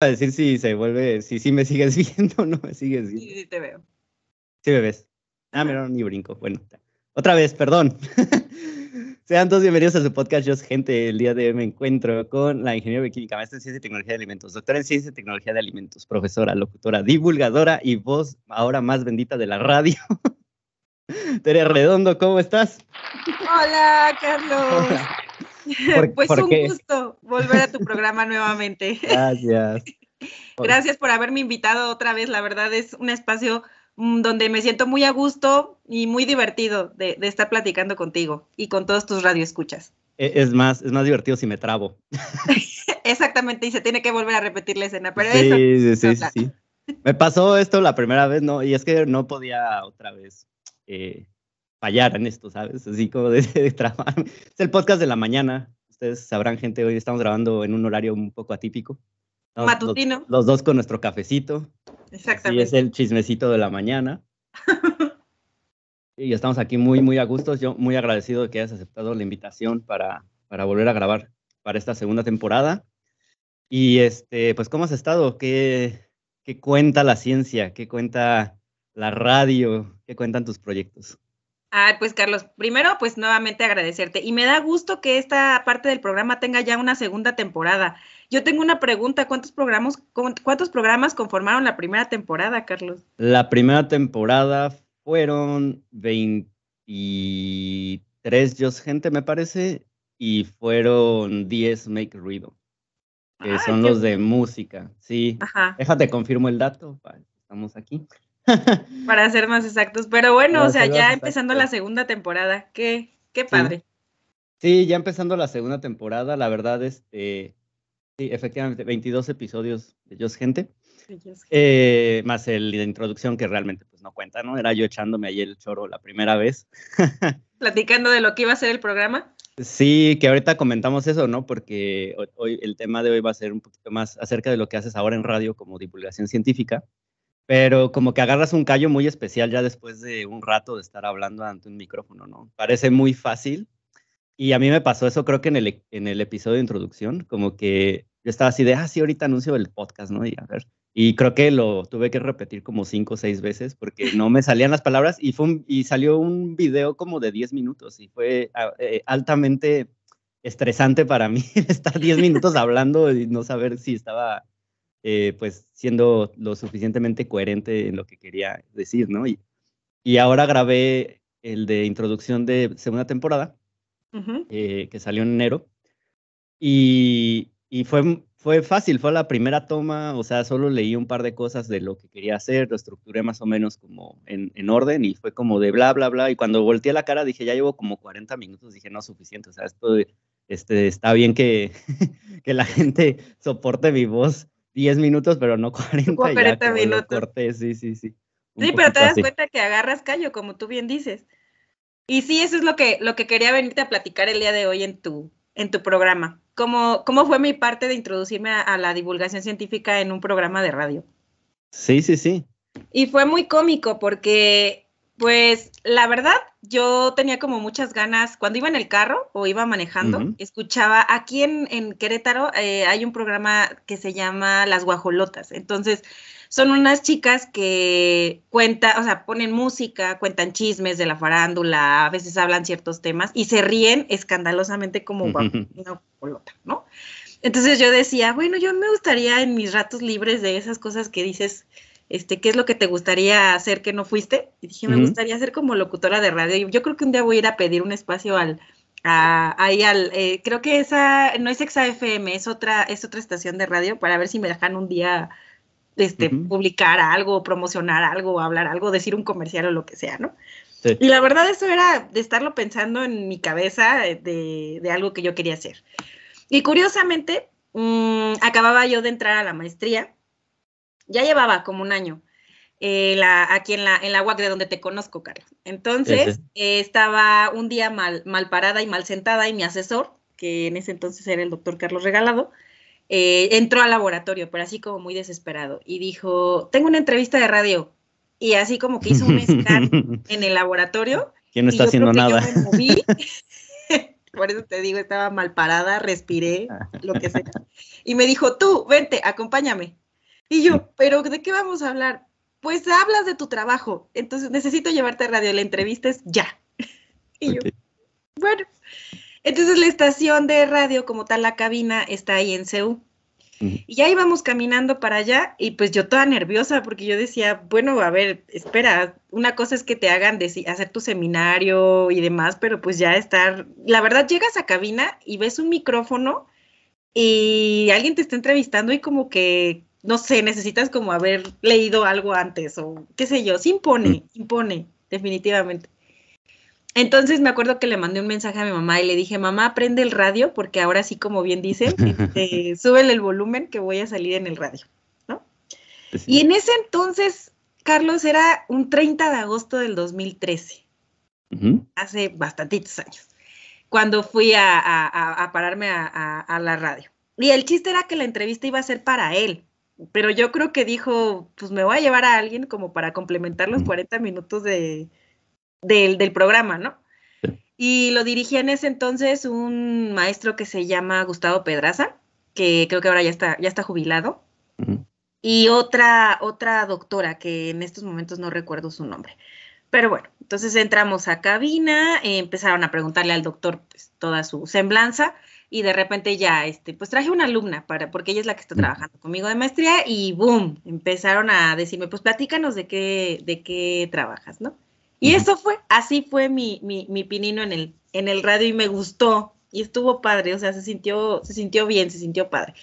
a decir si se vuelve, si, sí me sigues viendo o no me sigues viendo. Sí, sí, te veo. Sí me ves. Ah, mira, ni brinco. Bueno, otra vez, perdón. Sean todos bienvenidos a su podcast Yo Gente. El día de hoy me encuentro con la ingeniera química, maestra en ciencia y tecnología de alimentos, doctora en ciencia y tecnología de alimentos, profesora, locutora, divulgadora y voz ahora más bendita de la radio. Tere Redondo, ¿cómo estás? Hola, Carlos. pues un gusto volver a tu programa nuevamente. Gracias. Gracias por haberme invitado otra vez. La verdad es un espacio mm, donde me siento muy a gusto y muy divertido de, estar platicando contigo y con todos tus radioescuchas. E, es más, es más divertido si me trabo. Exactamente, y se tiene que volver a repetir la escena, sí, Sí, sí, sí. Me pasó esto la primera vez, ¿no? Y es que no podía otra vez eh, fallar en esto, ¿sabes? Así como de, trabajar. Es el podcast de la mañana. Ustedes sabrán, gente, hoy estamos grabando en un horario un poco atípico. Matutino. Los, dos con nuestro cafecito. Exactamente. Y es el chismecito de la mañana. y estamos aquí muy, muy a gusto. Yo muy agradecido de que hayas aceptado la invitación para, para volver a grabar para esta segunda temporada. Y este, pues, ¿cómo has estado? ¿Qué, qué cuenta la ciencia? ¿Qué cuenta la radio? ¿Qué cuentan tus proyectos? Ah, pues Carlos, primero pues nuevamente agradecerte y me da gusto que esta parte del programa tenga ya una segunda temporada. Yo tengo una pregunta, ¿cuántos programas, cuántos programas conformaron la primera temporada, Carlos? La primera temporada fueron 23 Dios Gente, me parece, y fueron 10 Make Ruido, que son los de música, sí. Ajá. Déjate, confirmo el dato, estamos aquí. Para ser más exactos. Pero bueno, o sea, ya empezando la segunda temporada. Qué, qué padre. Sí. ya empezando la segunda temporada, la verdad, este. Sí, efectivamente, 22 episodios de Yo Gente. Eh, más el de introducción que realmente pues no cuenta, ¿no? Era yo echándome ahí el choro la primera vez. Platicando de lo que iba a ser el programa. Sí, que ahorita comentamos eso, ¿no? Porque hoy el tema de hoy va a ser un poquito más acerca de lo que haces ahora en radio como divulgación científica pero como que agarras un callo muy especial ya después de un rato de estar hablando ante un micrófono, ¿no? Parece muy fácil. Y a mí me pasó eso creo que en el, e, en el episodio de introducción, como que yo estaba así de, ah, sí, ahorita anuncio el podcast, ¿no? Y a ver. Y creo que lo tuve que repetir como cinco o seis veces porque no me salían las palabras y, fue y salió un video como de diez minutos y fue ah, eh, altamente estresante para mí estar diez minutos hablando y no saber si estaba eh, pues siendo lo suficientemente coherente en lo que quería decir, ¿no? Y, y ahora grabé el de introducción de segunda temporada, eh, que salió en enero, y, y fue, fue fácil, fue la primera toma, o sea, solo leí un par de cosas de lo que quería hacer, lo estructuré más o menos como en, en orden y fue como de bla, bla, bla, y cuando volteé la cara dije, ya llevo como 40 minutos, dije, no, suficiente, o sea, esto este, está bien que, que la gente soporte mi voz 10 minutos, pero no 40. 40 minutos. sí, sí, sí. sí, pero te das cuenta que agarras callo, como tú bien dices. Y sí, eso es lo que, lo que quería venirte a platicar el día de hoy en tu, en tu programa. ¿Cómo, cómo fue mi parte de introducirme a la divulgación científica en un programa de radio? Sí, sí, sí. Y fue muy cómico porque pues la verdad, yo tenía como muchas ganas, cuando iba en el carro o iba manejando, escuchaba, aquí en, Querétaro eh, hay un programa que se llama Las Guajolotas, entonces son unas chicas que cuentan, o sea, ponen música, cuentan chismes de la farándula, a veces hablan ciertos temas y se ríen escandalosamente como una guajolota, ¿no? Entonces yo decía, bueno, yo me gustaría en mis ratos libres de esas cosas que dices, este, ¿qué es lo que te gustaría hacer que no fuiste? Y dije, me gustaría ser como locutora de radio. Y yo creo que un día voy a ir a pedir un espacio al, ahí al, eh, creo que esa, no es ExaFM, es otra, es otra estación de radio para ver si me dejan un día, este, publicar algo, promocionar algo, hablar algo, decir un comercial o lo que sea, ¿no? Y la verdad eso era de estarlo pensando en mi cabeza eh, de, algo que yo quería hacer. Y curiosamente, mm, acababa yo de entrar a la maestría ya llevaba como un año. Eh, aquí en la, en la UAC de donde te conozco, Carlos. Entonces, eh, estaba un día mal, mal parada y mal sentada y mi asesor, que en ese entonces era el doctor Carlos Regalado, eh, entró al laboratorio, pero así como muy desesperado, y dijo, tengo una entrevista de radio. Y así como que hizo un scan en el laboratorio. Que no está haciendo nada? Yo me Por eso te digo, estaba mal parada, respiré, lo que sea. Y me dijo, tú, vente, acompáñame. Y yo, pero ¿de qué vamos a hablar? Pues hablas de tu trabajo, entonces necesito llevarte a radio, la entrevista es ya. Y yo, bueno, entonces la estación de radio como tal, la cabina, está ahí en CEU. Y ya íbamos caminando para allá y pues yo toda nerviosa porque yo decía, bueno, a ver, espera, una cosa es que te hagan hacer tu seminario y demás, pero pues ya estar, la verdad llegas a cabina y ves un micrófono y alguien te está entrevistando y como que no sé, necesitas como haber leído algo antes o qué sé yo, Se impone, mm. impone, definitivamente. Entonces me acuerdo que le mandé un mensaje a mi mamá y le dije, mamá, prende el radio, porque ahora sí, como bien dicen, eh, súbele el volumen que voy a salir en el radio, ¿no? Pues y en ese entonces, Carlos, era un 30 de agosto del 2013, hace bastantitos años, cuando fui a pararme a la radio. Y el chiste era que la entrevista iba a ser para él, pero yo creo que dijo, pues me voy a llevar a alguien como para complementar los 40 minutos del, programa, ¿no? Y lo dirigía en ese entonces un maestro que se llama Gustavo Pedraza, que creo que ahora ya está, ya está jubilado, y otra, doctora que en estos momentos no recuerdo su nombre. Pero bueno, entonces entramos a cabina, empezaron a preguntarle al doctor pues, toda su semblanza, y de repente ya, este, pues traje una alumna para, porque ella es la que está trabajando conmigo de maestría y boom, empezaron a decirme, pues platícanos de qué, de qué trabajas, ¿no? Y eso fue, así fue mi, mi, pinino en el, en el radio y me gustó y estuvo padre, o sea, se sintió, se sintió bien, se sintió padre.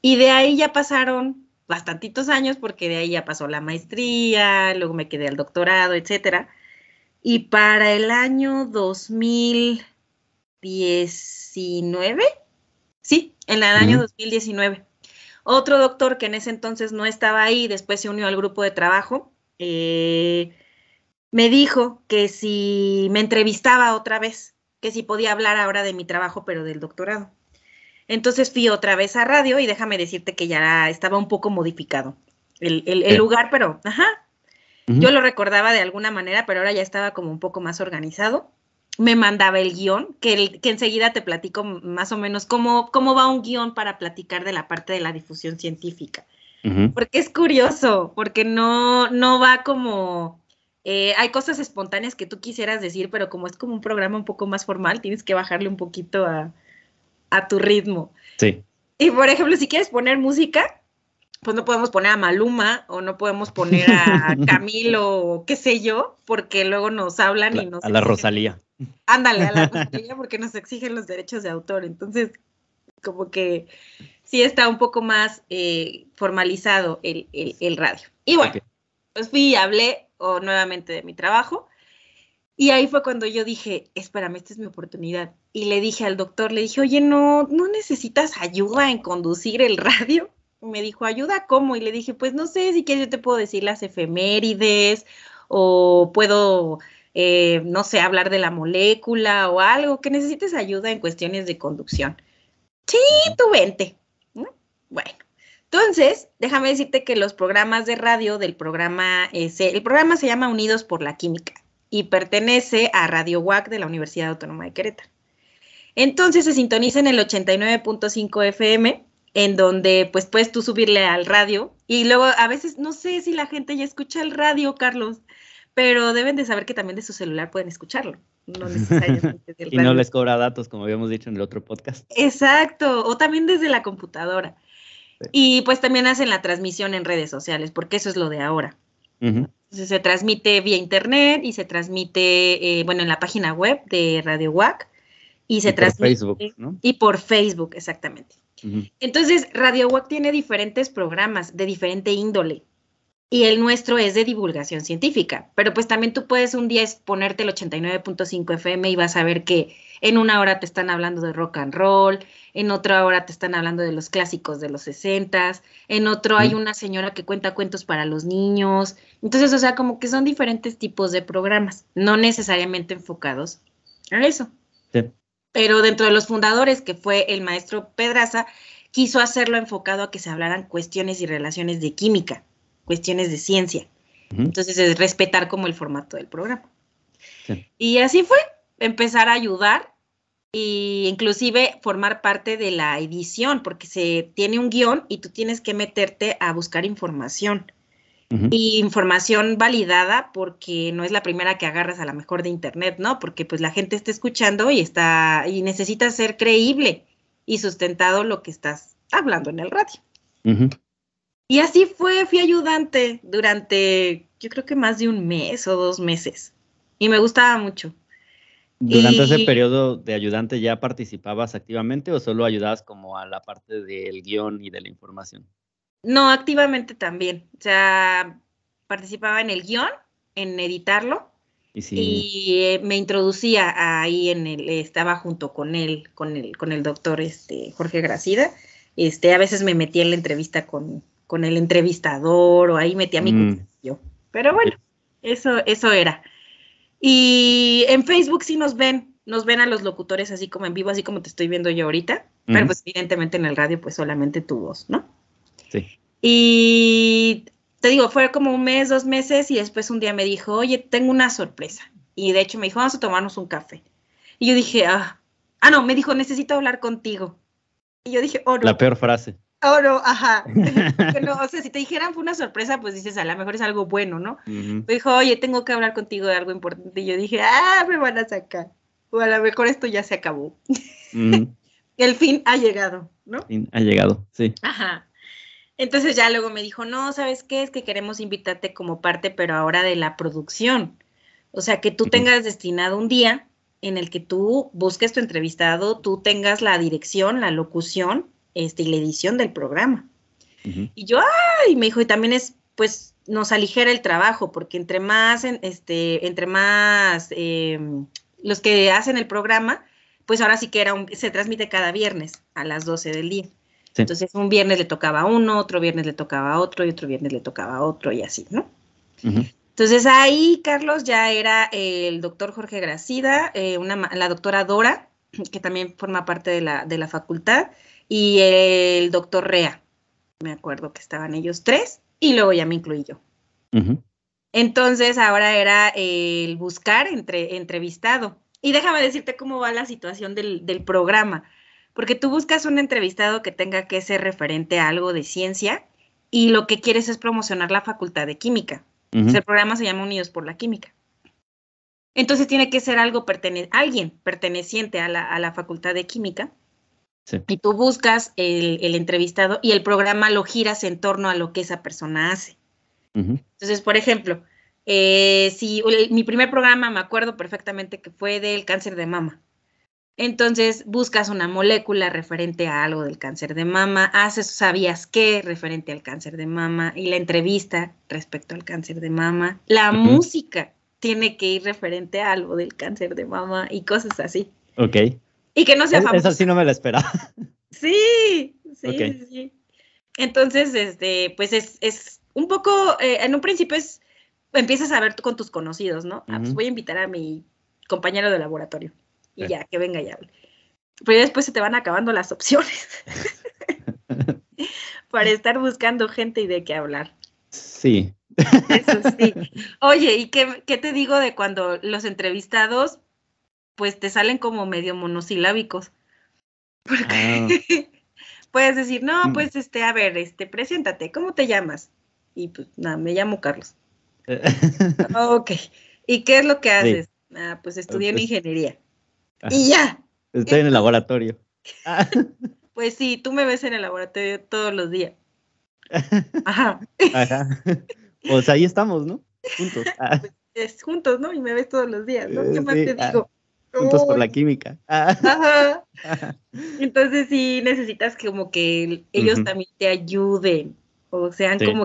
Y de ahí ya pasaron bastantitos años porque de ahí ya pasó la maestría, luego me quedé al doctorado, etcétera. Y para el año 2000 19, sí, en el año 2019. Otro doctor que en ese entonces no estaba ahí, después se unió al grupo de trabajo, eh, me dijo que si me entrevistaba otra vez, que si podía hablar ahora de mi trabajo, pero del doctorado. Entonces fui otra vez a radio y déjame decirte que ya estaba un poco modificado el, lugar, pero ajá. Yo lo recordaba de alguna manera, pero ahora ya estaba como un poco más organizado me mandaba el guión, que, enseguida te platico más o menos cómo, cómo va un guión para platicar de la parte de la difusión científica. Porque es curioso, porque no, no va como... Eh, hay cosas espontáneas que tú quisieras decir, pero como es como un programa un poco más formal, tienes que bajarle un poquito a, a tu ritmo. Sí. Y por ejemplo, si quieres poner música, pues no podemos poner a Maluma o no podemos poner a Camilo o qué sé yo, porque luego nos hablan y nos... A la Rosalía. Ándale, a la Rosalía porque nos exigen los derechos de autor. Entonces, como que sí está un poco más eh, formalizado el, radio. Y bueno, pues fui y hablé nuevamente de mi trabajo. Y ahí fue cuando yo dije, espérame, esta es mi oportunidad. Y le dije al doctor, le dije, oye, no, ¿no necesitas ayuda en conducir el radio? me dijo, ayuda, ¿cómo? Y le dije, pues no sé, si quieres yo te puedo decir las efemérides o puedo, eh, no sé, hablar de la molécula o algo, que necesites ayuda en cuestiones de conducción. Sí, tu vente. Bueno. Entonces, déjame decirte que los programas de radio del programa, el programa se llama Unidos por la Química y pertenece a Radio UAC de la Universidad Autónoma de Querétaro. Entonces se sintoniza en el 89.5 FM en donde pues puedes tú subirle al radio y luego a veces no sé si la gente ya escucha el radio, Carlos, pero deben de saber que también de su celular pueden escucharlo. No y no les cobra datos, como habíamos dicho en el otro podcast. Exacto, o también desde la computadora. Y pues también hacen la transmisión en redes sociales, porque eso es lo de ahora. se transmite vía internet y se transmite, eh, bueno, en la página web de Radio WAC y se transmite. Facebook, ¿no? Y por Facebook, exactamente. Entonces, Radio Walk tiene diferentes programas de diferente índole y el nuestro es de divulgación científica, pero pues también tú puedes un día ponerte el 89.5 FM y vas a ver que en una hora te están hablando de rock and roll, en otra hora te están hablando de los clásicos de los 60, en otro hay una señora que cuenta cuentos para los niños, entonces, o sea, como que son diferentes tipos de programas, no necesariamente enfocados a eso. Sí pero dentro de los fundadores, que fue el maestro Pedraza, quiso hacerlo enfocado a que se hablaran cuestiones y relaciones de química, cuestiones de ciencia. Entonces, es respetar como el formato del programa. Y así fue, empezar a ayudar e inclusive formar parte de la edición, porque se tiene un guión y tú tienes que meterte a buscar información y información validada porque no es la primera que agarras a la mejor de internet, ¿no? Porque pues la gente está escuchando y está y necesita ser creíble y sustentado lo que estás hablando en el radio. Y así fue, fui ayudante durante yo creo que más de un mes o dos meses y me gustaba mucho. ¿Durante ese periodo de ayudante ya participabas activamente o solo ayudabas como a la parte del guión y de la información? No, activamente también. O sea, participaba en el guión, en editarlo. Y, eh, me introducía ahí en el, estaba junto con él, con el, con el doctor este, Jorge Gracida. Este, a veces me metía en la entrevista con, el entrevistador, o ahí metía mi mm. yo. Pero bueno, eso, eso era. Y en Facebook sí nos ven, nos ven a los locutores así como en vivo, así como te estoy viendo yo ahorita, pero pues evidentemente en el radio pues solamente tu voz, ¿no? Y te digo, fue como un mes, dos meses y después un día me dijo, oye, tengo una sorpresa. Y de hecho me dijo, vamos a tomarnos un café. Y yo dije, ah, ah no, me dijo, necesito hablar contigo. Y yo dije, oro, oh, La peor frase. oro, oh, no, ajá. o sea, si te dijeran fue una sorpresa, pues dices, a lo mejor es algo bueno, ¿no? Me dijo, oye, tengo que hablar contigo de algo importante. Y yo dije, ah, me van a sacar. O a lo mejor esto ya se acabó. El fin ha llegado, ¿no? fin ha llegado, sí. Ajá. Entonces ya luego me dijo, no, ¿sabes qué? Es que queremos invitarte como parte, pero ahora de la producción. O sea, que tú tengas destinado un día en el que tú busques tu entrevistado, tú tengas la dirección, la locución este, y la edición del programa. Y yo, ay, me dijo, y también es, pues, nos aligera el trabajo, porque entre más, este, entre más em, los que hacen el programa, pues ahora sí que era se transmite cada viernes a las 12 del día. Entonces un viernes le tocaba a uno, otro viernes le tocaba a otro y otro viernes le tocaba a otro y así, ¿no? Entonces ahí, Carlos, ya era el doctor Jorge Gracida, eh, la doctora Dora, que también forma parte de la, facultad, y el doctor Rea. Me acuerdo que estaban ellos tres y luego ya me incluí yo. Entonces ahora era el buscar entrevistado. Y déjame decirte cómo va la situación del, del programa porque tú buscas un entrevistado que tenga que ser referente a algo de ciencia y lo que quieres es promocionar la facultad de química. Ese el programa se llama Unidos por la Química. Entonces tiene que ser algo alguien perteneciente a la, facultad de química. Y tú buscas el, entrevistado y el programa lo giras en torno a lo que esa persona hace. Entonces, por ejemplo, eh, si mi primer programa me acuerdo perfectamente que fue del cáncer de mama. Entonces buscas una molécula referente a algo del cáncer de mama, haces sabías qué referente al cáncer de mama y la entrevista respecto al cáncer de mama. La música tiene que ir referente a algo del cáncer de mama y cosas así. Ok. Y que no sea famoso. Eso sí no me la esperaba. Sí, sí, sí, Entonces, este, pues es, es un poco, eh, en un principio es, empiezas a ver tú con tus conocidos, ¿no? Ah, pues voy a invitar a mi compañero de laboratorio y ya, que venga ya. Pero después se te van acabando las opciones para estar buscando gente y de qué hablar. Sí. Eso sí. Oye, ¿y qué, te digo de cuando los entrevistados pues te salen como medio monosilábicos? Porque ah. puedes decir, no, mm. pues este, a ver, este, preséntate, ¿cómo te llamas? Y pues nada, me llamo Carlos. ok. ¿Y qué es lo que haces? Ah, pues estudié en ingeniería. Y ya. Estoy en el laboratorio. Pues sí, tú me ves en el laboratorio todos los días. Ajá. Pues ahí estamos, ¿no? Juntos. Pues juntos, ¿no? Y me ves todos los días, ¿no? Eh, ¿Qué más te ah, digo? Juntos por la química. Entonces sí necesitas como que ellos también te ayuden o sean como,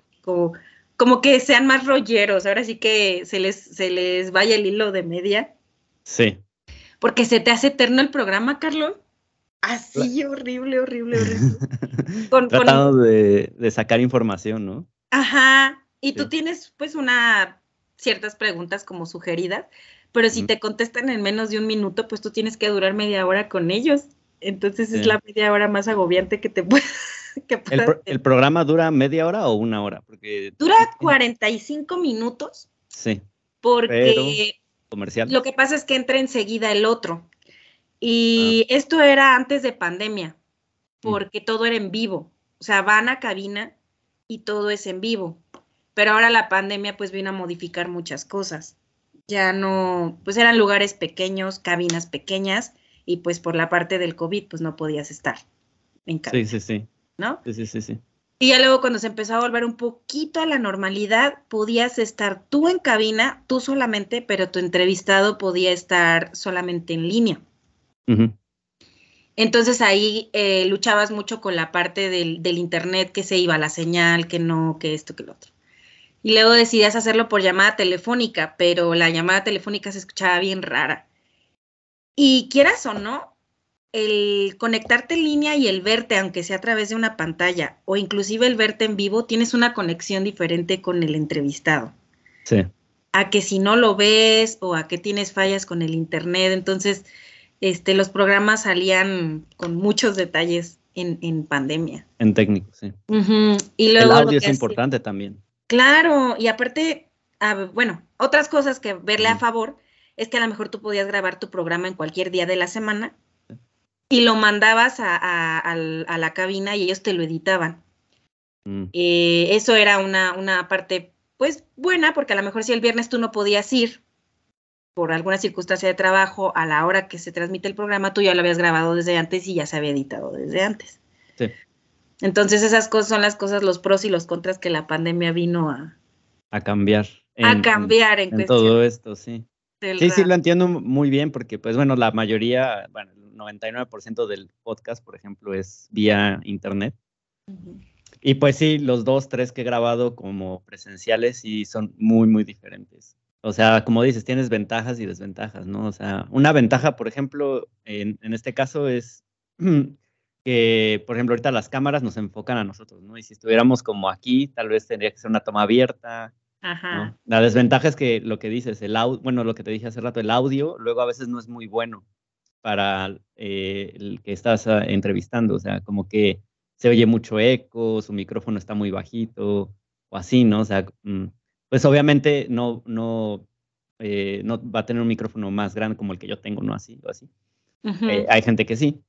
como, que sean más rolleros. Ahora sí que se les, se les vaya el hilo de media. Sí. Porque se te hace eterno el programa, Carlos. Así, horrible, horrible, horrible. Tratado De, sacar información, ¿no? Ajá. Y tú tienes, pues, una ciertas preguntas como sugeridas, pero si te contestan en menos de un minuto, pues tú tienes que durar media hora con ellos. Entonces es la media hora más agobiante que te puede. el, programa dura media hora o una hora? Porque... Dura 45 minutos. Sí. Porque comercial. Lo que pasa es que entra enseguida el otro. Y ah. esto era antes de pandemia, porque todo era en vivo. O sea, van a cabina y todo es en vivo. Pero ahora la pandemia pues vino a modificar muchas cosas. Ya no, pues eran lugares pequeños, cabinas pequeñas y pues por la parte del COVID pues no podías estar en casa. Sí, sí, sí. ¿No? Sí, sí, sí, sí. Y ya luego cuando se empezó a volver un poquito a la normalidad, podías estar tú en cabina, tú solamente, pero tu entrevistado podía estar solamente en línea. Entonces ahí eh, luchabas mucho con la parte del, del, internet, que se iba la señal, que no, que esto, que lo otro. Y luego decidías hacerlo por llamada telefónica, pero la llamada telefónica se escuchaba bien rara. Y quieras o no, el conectarte en línea y el verte, aunque sea a través de una pantalla, o inclusive el verte en vivo, tienes una conexión diferente con el entrevistado. Sí. A que si no lo ves o a que tienes fallas con el internet, entonces este, los programas salían con muchos detalles en, en pandemia. En técnico, sí. y luego, el audio es importante también. Claro, y aparte, bueno, otras cosas que verle a favor es que a lo mejor tú podías grabar tu programa en cualquier día de la semana y lo mandabas a, la cabina y ellos te lo editaban. Mm. Eh, eso era una, parte, pues, buena, porque a lo mejor si el viernes tú no podías ir por alguna circunstancia de trabajo, a la hora que se transmite el programa, tú ya lo habías grabado desde antes y ya se había editado desde antes. Entonces esas cosas son las cosas, los pros y los contras que la pandemia vino a... A cambiar. a cambiar en, en todo esto, sí sí, sí, lo entiendo muy bien porque, pues bueno, la mayoría, bueno, el 99% del podcast, por ejemplo, es vía internet. Y pues sí, los dos, tres que he grabado como presenciales y son muy, muy diferentes. O sea, como dices, tienes ventajas y desventajas, ¿no? O sea, una ventaja, por ejemplo, en, en este caso es que, por ejemplo, ahorita las cámaras nos enfocan a nosotros, ¿no? Y si estuviéramos como aquí, tal vez tendría que ser una toma abierta, Ajá. La desventaja es que lo que dices, el audio, bueno, lo que te dije hace rato, el audio luego a veces no es muy bueno para eh, el que estás ah, entrevistando, o sea, como que se oye mucho eco, su micrófono está muy bajito o así, ¿no? O sea, mm, pues obviamente no, no, eh, no va a tener un micrófono más grande como el que yo tengo, ¿no? Así o así. Eh, hay gente que sí,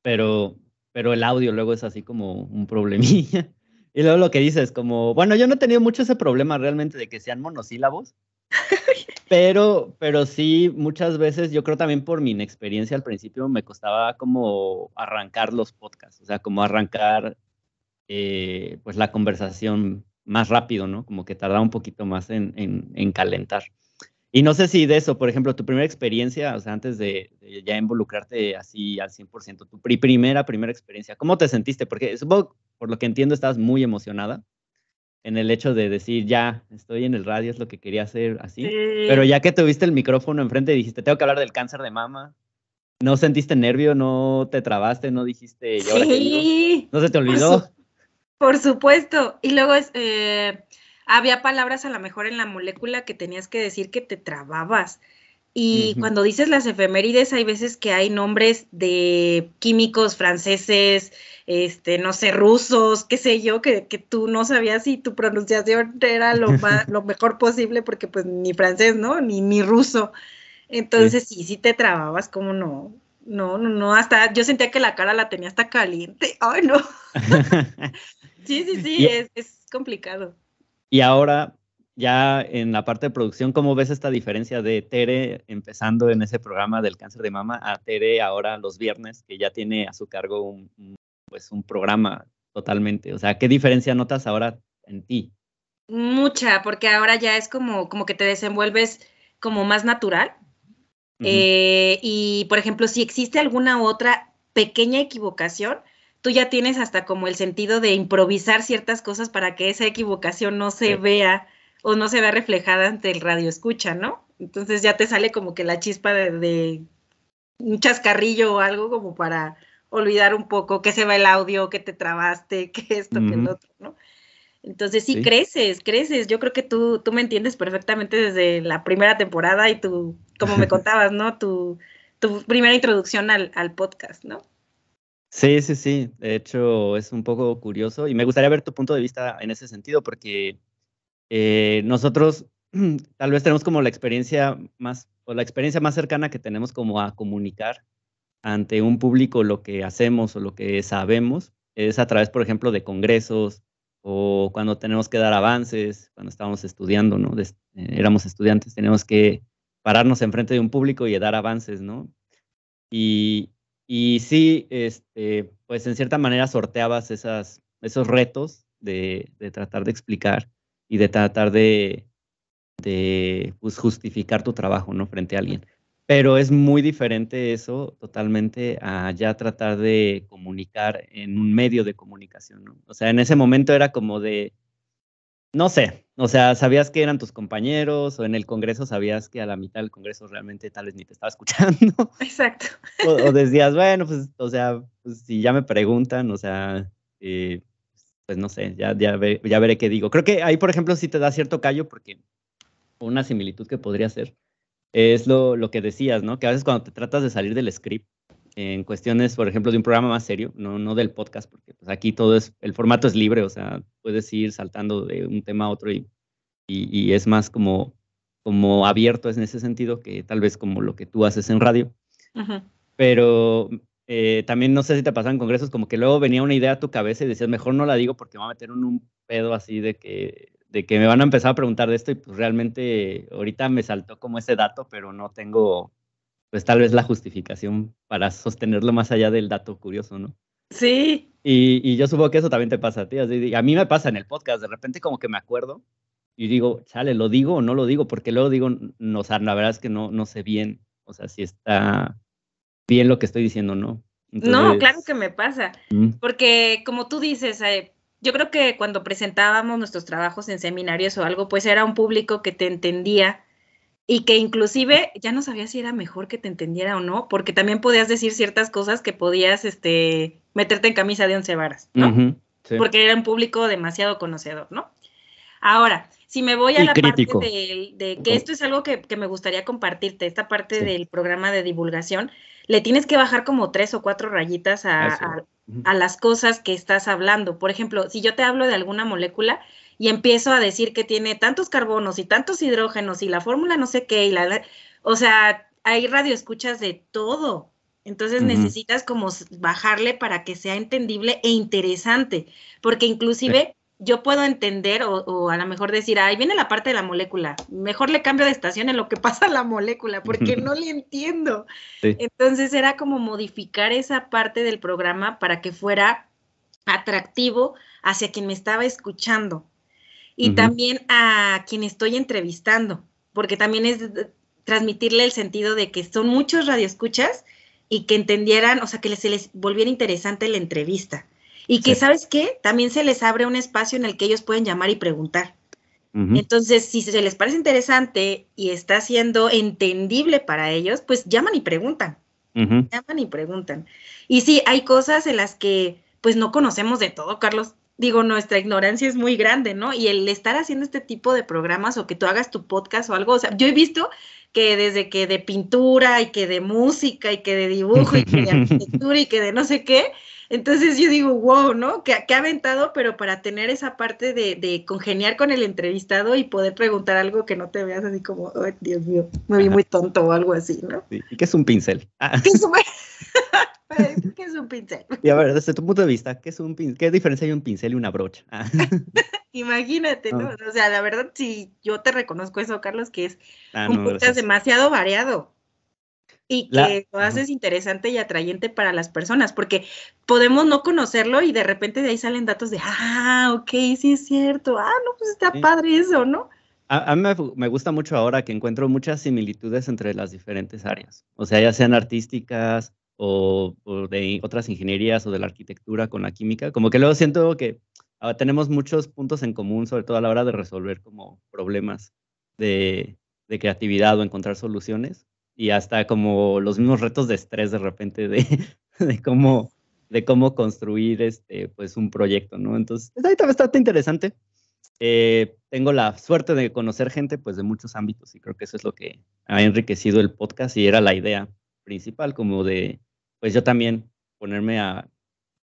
pero, pero el audio luego es así como un problemilla. Y luego lo que dices, como, bueno, yo no he tenido mucho ese problema realmente de que sean monosílabos, pero, pero sí, muchas veces, yo creo también por mi inexperiencia al principio me costaba como arrancar los podcasts, o sea, como arrancar eh, pues la conversación más rápido, ¿no? Como que tardaba un poquito más en calentar. Y no sé si de eso, por ejemplo, tu primera experiencia, o sea, antes de, ya involucrarte así al 100%, tu primera, primera experiencia, ¿cómo te sentiste? Porque supongo, por lo que entiendo, estabas muy emocionada en el hecho de decir, ya, estoy en el radio, es lo que quería hacer, así. Pero ya que tuviste el micrófono enfrente y dijiste, tengo que hablar del cáncer de mama, ¿no sentiste nervio? ¿No te trabaste? ¿No dijiste, sí. ¿No se te olvidó? Por, supuesto. Y luego es... Eh, había palabras a lo mejor en la molécula que tenías que decir que te trababas. Y cuando dices las efemérides, hay veces que hay nombres de químicos franceses, este, no sé, rusos, qué sé yo, que, tú no sabías si tu pronunciación era lo, lo mejor posible, porque pues ni francés, ¿no? Ni, ni ruso. Entonces, sí, sí, te trababas, como no. No, no, no, hasta yo sentía que la cara la tenía hasta caliente. Ay, no. sí, sí, sí, es complicado. Y ahora, ya en la parte de producción, ¿cómo ves esta diferencia de Tere empezando en ese programa del cáncer de mama a Tere ahora los viernes, que ya tiene a su cargo un, pues un programa totalmente? O sea, ¿qué diferencia notas ahora en ti? Mucha, porque ahora ya es como, como que te desenvuelves como más natural. Eh, y, por ejemplo, si existe alguna otra pequeña equivocación, tú ya tienes hasta como el sentido de improvisar ciertas cosas para que esa equivocación no se vea o no se vea reflejada ante el radio escucha, ¿no? Entonces ya te sale como que la chispa de, un chascarrillo o algo como para olvidar un poco que se va el audio, que te trabaste, que esto, que el otro, ¿no? Entonces sí, creces, creces. Yo creo que tú, tú me entiendes perfectamente desde la primera temporada y tú, como me contabas, ¿no? Tu, tu primera introducción al, al podcast, ¿no? Sí, sí, sí. De hecho, es un poco curioso y me gustaría ver tu punto de vista en ese sentido, porque eh, nosotros tal vez tenemos como la experiencia más, o la experiencia más cercana que tenemos como a comunicar ante un público lo que hacemos o lo que sabemos, es a través, por ejemplo, de congresos o cuando tenemos que dar avances, cuando estábamos estudiando, ¿no? Eh, éramos estudiantes, tenemos que pararnos enfrente de un público y dar avances, ¿no? Y, y sí, este, pues en cierta manera sorteabas esas, esos retos de, de tratar de explicar y de tratar de, pues, justificar tu trabajo, ¿no? Frente a alguien. Pero es muy diferente eso totalmente a ya tratar de comunicar en un medio de comunicación, O sea, en ese momento era como de, no sé, o sea, sabías que eran tus compañeros o en el Congreso sabías que a la mitad del Congreso realmente tal vez ni te estaba escuchando. Exacto. O, decías, bueno, pues, o sea, pues, si ya me preguntan, o sea, eh, pues no sé, ya, ya, veré qué digo. Creo que ahí, por ejemplo, sí te da cierto callo porque una similitud que podría ser es lo, lo que decías, ¿no? Que a veces cuando te tratas de salir del script, en cuestiones, por ejemplo, de un programa más serio, no, no del podcast, porque pues, aquí todo es, el formato es libre, o sea, puedes ir saltando de un tema a otro y, y, es más como, como abierto en ese sentido que tal vez como lo que tú haces en radio. Pero eh, también no sé si te en congresos, como que luego venía una idea a tu cabeza y decías, mejor no la digo porque me va a meter un, un pedo así de que, de que me van a empezar a preguntar de esto y pues realmente ahorita me saltó como ese dato, pero no tengo pues tal vez la justificación para sostenerlo más allá del dato curioso, ¿no? Sí. Y, yo supongo que eso también te pasa a ti. a mí me pasa en el podcast, de repente como que me acuerdo y digo, chale, ¿lo digo o no lo digo? Porque luego digo, no, o sea, la verdad es que no, no sé bien, o sea, si está bien lo que estoy diciendo, o ¿no? no, claro que me pasa, porque como tú dices, eh, yo creo que cuando presentábamos nuestros trabajos en seminarios o algo, pues era un público que te entendía y que inclusive ya no sabía si era mejor que te entendiera o no, porque también podías decir ciertas cosas que podías este, meterte en camisa de once varas, ¿no? Porque era un público demasiado conocedor, ¿no? Ahora, si me voy a la parte de, que esto es algo que, me gustaría compartirte, esta parte del programa de divulgación, le tienes que bajar como tres o cuatro rayitas a las cosas que estás hablando. Por ejemplo, si yo te hablo de alguna molécula, y empiezo a decir que tiene tantos carbonos y tantos hidrógenos y la fórmula no sé qué y la... O sea, hay radioescuchas de todo. Entonces necesitas como bajarle para que sea entendible e interesante, porque inclusive yo puedo entender o, a lo mejor decir, ahí viene la parte de la molécula, mejor le cambio de estación en lo que pasa a la molécula, porque no le entiendo. Entonces era como modificar esa parte del programa para que fuera atractivo hacia quien me estaba escuchando y también a quien estoy entrevistando, porque también es transmitirle el sentido de que son muchos radioescuchas y que entendieran, o sea, que se les volviera interesante la entrevista. Y que, ¿sabes qué? También se les abre un espacio en el que ellos pueden llamar y preguntar. Entonces, si se les parece interesante y está siendo entendible para ellos, pues llaman y preguntan. Llaman y preguntan. Y sí, hay cosas en las que pues no conocemos de todo, Carlos digo, nuestra ignorancia es muy grande, ¿no? Y el estar haciendo este tipo de programas o que tú hagas tu podcast o algo, o sea, yo he visto que desde que de pintura y que de música y que de dibujo y que de arquitectura y que de no sé qué, entonces yo digo, wow, ¿no? Que, ha aventado, pero para tener esa parte de, congeniar con el entrevistado y poder preguntar algo que no te veas así como, ay, Dios mío, me vi muy tonto o algo así, ¿no? ¿Y que es un pincel? ¿Qué ¿Qué es un pincel? Y a ver, desde tu punto de vista, ¿qué es un pincel? ¿Qué diferencia hay un pincel y una brocha? Ah. Imagínate, ah. O sea, la verdad, si yo te reconozco eso, Carlos, que es ah, un pincel demasiado variado y que lo haces interesante y atrayente para las personas, porque podemos no conocerlo y de repente de ahí salen datos de, ah, ok, sí es cierto, ah, no, pues está padre eso, ¿no? a, mí me, gusta mucho ahora que encuentro muchas similitudes entre las diferentes áreas, o sea, ya sean artísticas, o, de otras ingenierías o de la arquitectura con la química. Como que luego siento que ah, tenemos muchos puntos en común, sobre todo a la hora de resolver como problemas de, creatividad o encontrar soluciones y hasta como los mismos retos de estrés de repente de, de cómo de cómo construir este pues un proyecto, ¿no? Entonces, pues, ahí está bastante interesante. Eh, tengo la suerte de conocer gente pues de muchos ámbitos y creo que eso es lo que ha enriquecido el podcast y era la idea principal, como de, pues yo también ponerme a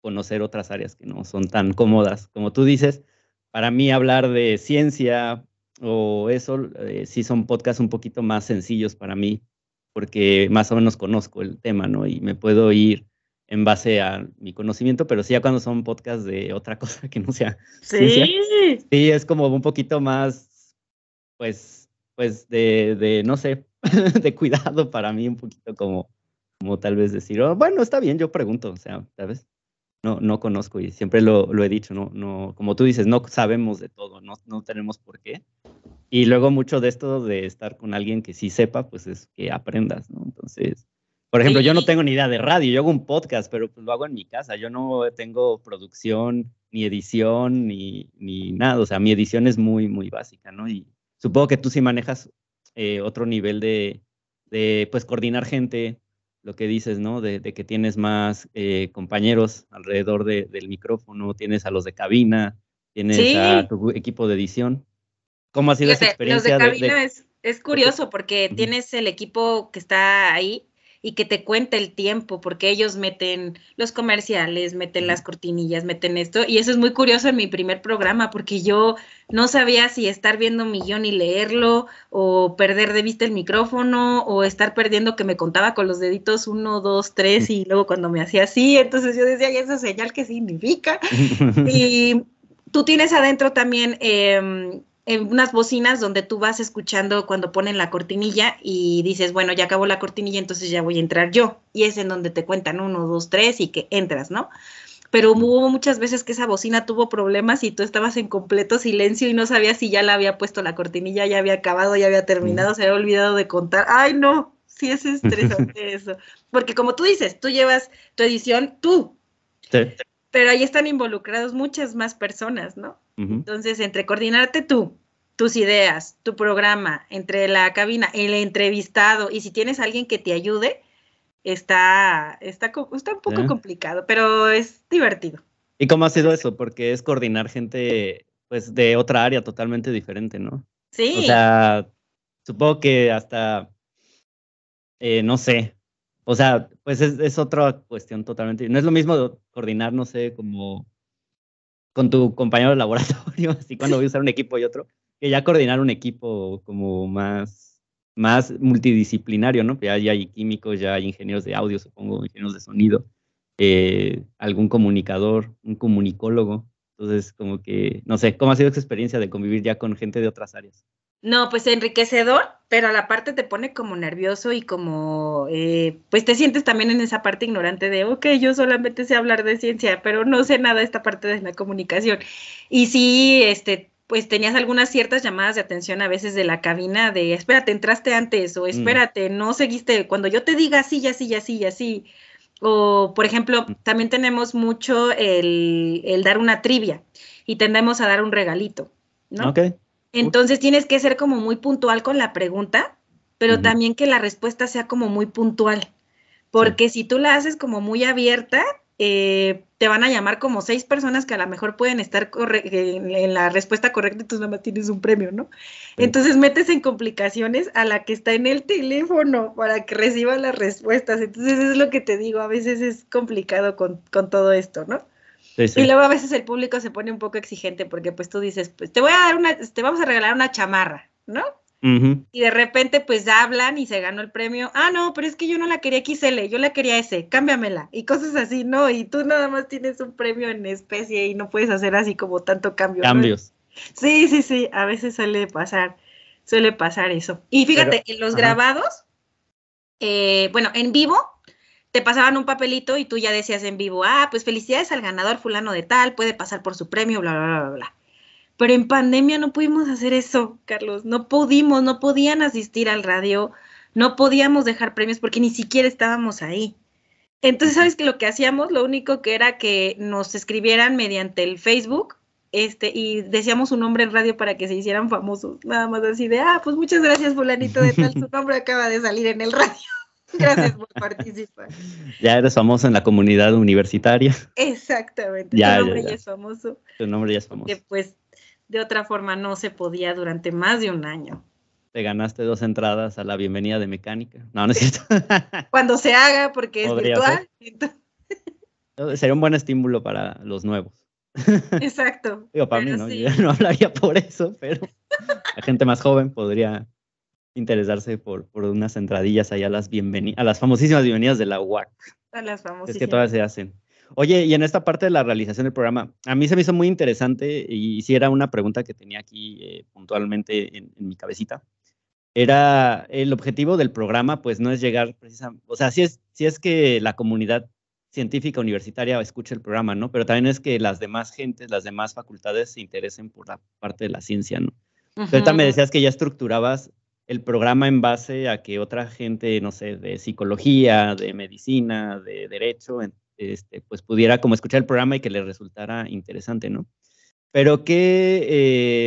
conocer otras áreas que no son tan cómodas. Como tú dices, para mí hablar de ciencia o eso, eh, si son podcasts un poquito más sencillos para mí, porque más o menos conozco el tema, ¿no? Y me puedo ir en base a mi conocimiento, pero sí ya cuando son podcasts de otra cosa que no sea sí. sí es como un poquito más, pues, pues de, de no sé, de cuidado para mí, un poquito como, como tal vez decir, oh, bueno, está bien, yo pregunto, o sea, ¿sabes? No, no conozco y siempre lo, lo, he dicho, no, no, como tú dices, no sabemos de todo, no, no tenemos por qué. Y luego mucho de esto de estar con alguien que sí sepa, pues es que aprendas, ¿no? Entonces, por ejemplo, yo no tengo ni idea de radio, yo hago un podcast, pero pues lo hago en mi casa, yo no tengo producción, ni edición, ni, ni nada, o sea, mi edición es muy, muy básica, ¿no? Y supongo que tú sí manejas eh, otro nivel de, de, pues, coordinar gente, lo que dices, ¿no? De, que tienes más eh, compañeros alrededor del micrófono, tienes a los de cabina, tienes a tu equipo de edición. ¿Cómo ha sido esa este, experiencia? Los de cabina es, curioso porque tienes el equipo que está ahí y que te cuente el tiempo, porque ellos meten los comerciales, meten las cortinillas, meten esto. Y eso es muy curioso en mi primer programa, porque yo no sabía si estar viendo mi guión y leerlo, o perder de vista el micrófono, o estar perdiendo que me contaba con los deditos uno, dos, tres, y luego cuando me hacía así, entonces yo decía, ¿y esa señal qué significa? y tú tienes adentro también... Eh, en unas bocinas donde tú vas escuchando cuando ponen la cortinilla y dices, bueno, ya acabó la cortinilla, entonces ya voy a entrar yo. Y es en donde te cuentan uno, dos, tres y que entras, ¿no? Pero hubo muchas veces que esa bocina tuvo problemas y tú estabas en completo silencio y no sabías si ya la había puesto la cortinilla, ya había acabado, ya había terminado, se había olvidado de contar. ¡Ay, no! Sí es estresante eso. Porque como tú dices, tú llevas tu edición tú. Pero ahí están involucrados muchas más personas, ¿no? Entonces, entre coordinarte tú, tus ideas, tu programa, entre la cabina, el entrevistado, y si tienes alguien que te ayude, está, está, está un poco complicado, pero es divertido. ¿Y cómo ha sido eso? Porque es coordinar gente pues de otra área totalmente diferente, ¿no? Sí. O sea, supongo que hasta, eh, no sé, o sea, pues es, es, otra cuestión totalmente. No es lo mismo coordinar, no sé, como con tu compañero de laboratorio, así cuando voy a usar un equipo y otro, que ya coordinar un equipo como más, más multidisciplinario, ¿no? Ya, ya hay químicos, ya hay ingenieros de audio, supongo, ingenieros de sonido, eh, algún comunicador, un comunicólogo. Entonces, como que, no sé, ¿cómo ha sido esa experiencia de convivir ya con gente de otras áreas? No, pues enriquecedor, pero a la parte te pone como nervioso y como, eh, pues te sientes también en esa parte ignorante de, ok, yo solamente sé hablar de ciencia, pero no sé nada de esta parte de la comunicación. Y sí, este, pues tenías algunas ciertas llamadas de atención a veces de la cabina de, espérate, entraste antes o mm. espérate, no seguiste, cuando yo te diga así, así, así, y así. O, por ejemplo, mm. también tenemos mucho el, el dar una trivia y tendemos a dar un regalito, ¿no? Ok. Entonces tienes que ser como muy puntual con la pregunta, pero también que la respuesta sea como muy puntual, porque si tú la haces como muy abierta, eh, te van a llamar como seis personas que a lo mejor pueden estar en, la respuesta correcta y tú nada más tienes un premio, ¿no? Entonces metes en complicaciones a la que está en el teléfono para que reciba las respuestas. Entonces es lo que te digo, a veces es complicado con todo esto, ¿no? Y luego a veces el público se pone un poco exigente porque pues tú dices, pues te voy a dar una, te vamos a regalar una chamarra, ¿no? Y de repente pues hablan y se ganó el premio, ah, no, pero es que yo no la quería XL, yo la quería S, cámbiamela y cosas así, ¿no? Y tú nada más tienes un premio en especie y no puedes hacer así como tanto cambio. Cambios. Sí, sí, sí, a veces suele pasar, suele pasar eso. Y fíjate, en los grabados, eh, bueno, en vivo te pasaban un papelito y tú ya decías en vivo, ah, pues felicidades al ganador fulano de tal, puede pasar por su premio, bla, bla, bla, bla. Pero en pandemia no pudimos hacer eso, Carlos, no pudimos, no podían asistir al radio, no podíamos dejar premios porque ni siquiera estábamos ahí. Entonces, ¿sabes qué? lo que hacíamos? Lo único que era que nos escribieran mediante el Facebook este, y decíamos un nombre en radio para que se hicieran famosos. Nada más así de, ah, pues muchas gracias, fulanito de tal, su nombre acaba de salir en el radio. Gracias por participar. Ya eres famoso en la comunidad universitaria. Exactamente. Ya, tu nombre ya, es famoso. Tu nombre ya es famoso. Que pues de otra forma no se podía durante más de un año. Te ganaste dos entradas a la bienvenida de mecánica. No, no es cierto. Cuando se haga, porque es virtual. Sería un buen estímulo para los nuevos. Exacto. Digo, para mí yo no hablaría por eso, pero la gente más joven podría interesarse por, por unas entradillas allá a las, a las famosísimas bienvenidas de la UAC. A las famosísimas. Es que todas se hacen. Oye, y en esta parte de la realización del programa, a mí se me hizo muy interesante y si era una pregunta que tenía aquí eh, puntualmente en, mi cabecita. Era el objetivo del programa, pues no es llegar precisamente, o sea, si es, si es que la comunidad científica universitaria escuche el programa, ¿no? Pero también es que las demás gentes, las demás facultades se interesen por la parte de la ciencia, ¿no? ahorita me decías que ya estructurabas el programa en base a que otra gente, no sé, de psicología, de medicina, de derecho, este, pues pudiera como escuchar el programa y que le resultara interesante, ¿no? Pero ¿qué,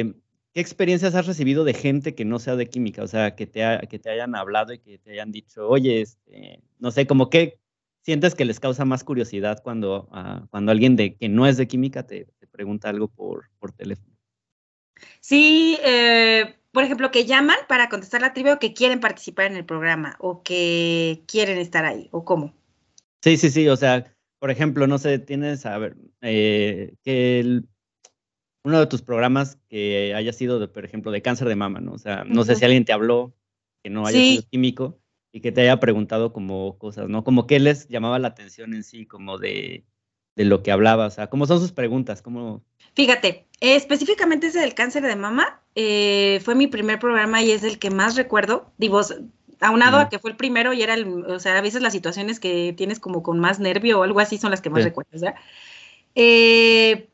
eh, ¿qué experiencias has recibido de gente que no sea de química? O sea, que te, que te hayan hablado y que te hayan dicho, oye, este, no sé, como qué sientes que les causa más curiosidad cuando, ah, cuando alguien de, que no es de química te, te pregunta algo por, por teléfono. Sí, eh, por ejemplo, que llaman para contestar la trivia o que quieren participar en el programa o que quieren estar ahí o cómo. Sí, sí, sí, o sea, por ejemplo, no sé, tienes, a ver, eh, que uno de tus programas que haya sido, por ejemplo, de cáncer de mama, ¿no? O sea, no sé si alguien te habló que no haya sido químico y que te haya preguntado como cosas, ¿no? Como qué les llamaba la atención en sí, como de, lo que hablaba, o sea, cómo son sus preguntas, cómo... Fíjate, específicamente ese del cáncer de mama, eh, fue mi primer programa y es el que más recuerdo. Digo, aunado a que fue el primero y era el, o sea, a veces las situaciones que tienes como con más nervio o algo así son las que más recuerdas, eh,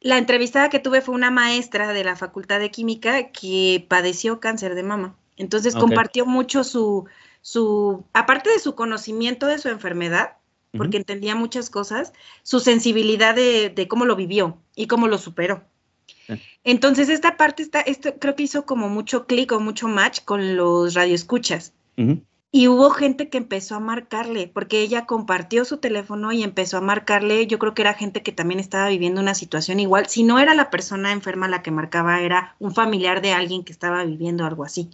la entrevistada que tuve fue una maestra de la Facultad de Química que padeció cáncer de mama. Entonces compartió mucho su, su, aparte de su conocimiento de su enfermedad, porque entendía muchas cosas, su sensibilidad de cómo lo vivió y cómo lo superó. Entonces, esta parte está, esto creo que hizo como mucho clic o mucho match con los radioescuchas. Y hubo gente que empezó a marcarle, porque ella compartió su teléfono y empezó a marcarle. Yo creo que era gente que también estaba viviendo una situación igual. Si no era la persona enferma la que marcaba, era un familiar de alguien que estaba viviendo algo así.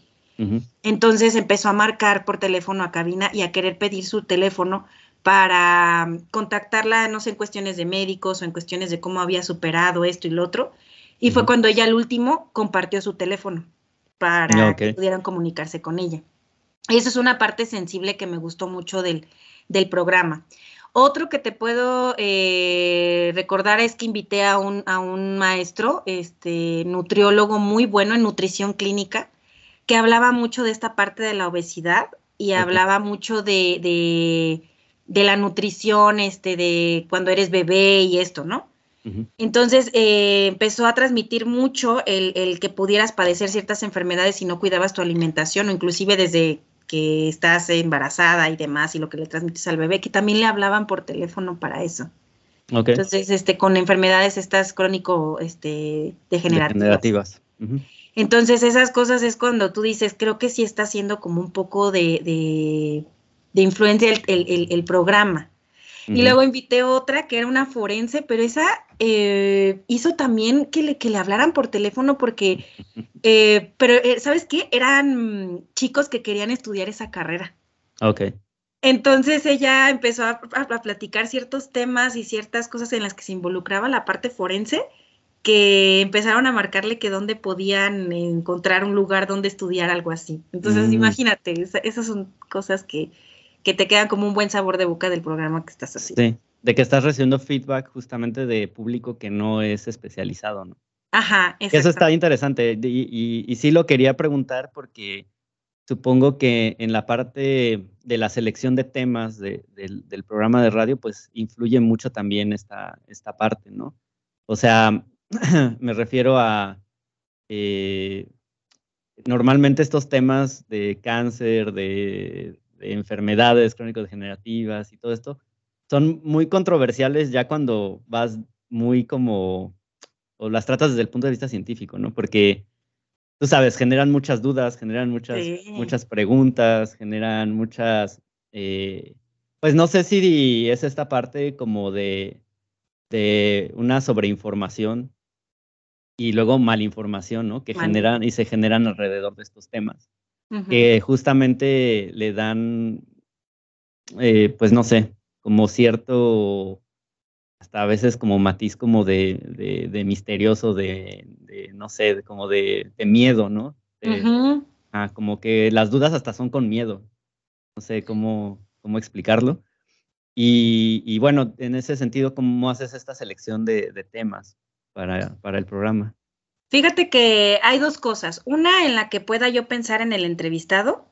Entonces empezó a marcar por teléfono a cabina y a querer pedir su teléfono para um, contactarla, no sé, en cuestiones de médicos o en cuestiones de cómo había superado esto y lo otro y fue cuando ella al último compartió su teléfono para ah, que pudieran comunicarse con ella. Y esa es una parte sensible que me gustó mucho del, del programa. Otro que te puedo eh, recordar es que invité a un, a un maestro, este nutriólogo muy bueno en nutrición clínica, que hablaba mucho de esta parte de la obesidad y hablaba mucho de, de, la nutrición, este, de cuando eres bebé y esto, ¿no? Entonces eh, empezó a transmitir mucho el, que pudieras padecer ciertas enfermedades si no cuidabas tu alimentación o inclusive desde que estás embarazada y demás y lo que le transmites al bebé, que también le hablaban por teléfono para eso. Entonces, este, con enfermedades estas crónico este, degenerativas. degenerativas. Entonces, esas cosas es cuando tú dices, creo que sí está haciendo como un poco de, influencia el, programa. Y luego invité otra que era una forense, pero esa eh, hizo también que le, que le hablaran por teléfono porque, eh, pero, eh, ¿sabes qué? Eran chicos que querían estudiar esa carrera. Ok. Entonces ella empezó a, platicar ciertos temas y ciertas cosas en las que se involucraba la parte forense, que empezaron a marcarle que dónde podían encontrar un lugar donde estudiar algo así. Entonces, mm. imagínate, esas son cosas que, que te quedan como un buen sabor de boca del programa que estás haciendo. Sí de que estás recibiendo feedback justamente de público que no es especializado, ¿no? Ajá, exacto. Eso está interesante y, sí lo quería preguntar porque supongo que en la parte de la selección de temas del, programa de radio, pues influye mucho también esta, esta parte, ¿no? O sea, me refiero a... Eh, normalmente estos temas de cáncer, de, de enfermedades crónico-degenerativas y todo esto, son muy controversiales ya cuando vas muy como, o las tratas desde el punto de vista científico, ¿no? Porque, tú sabes, generan muchas dudas, generan muchas, muchas preguntas, generan muchas, eh, pues no sé si es esta parte como de, de una sobreinformación y luego malinformación, ¿no? Que generan y se generan alrededor de estos temas, que justamente le dan, eh, pues no sé, como cierto, hasta a veces como matiz como de, de, misterioso, de, no sé, como de, miedo, ¿no? Ah, como que las dudas hasta son con miedo. No sé cómo, cómo explicarlo. Y, y, bueno, en ese sentido, ¿cómo haces esta selección de, de temas para, para, el programa? Fíjate que hay dos cosas. Una en la que pueda yo pensar en el entrevistado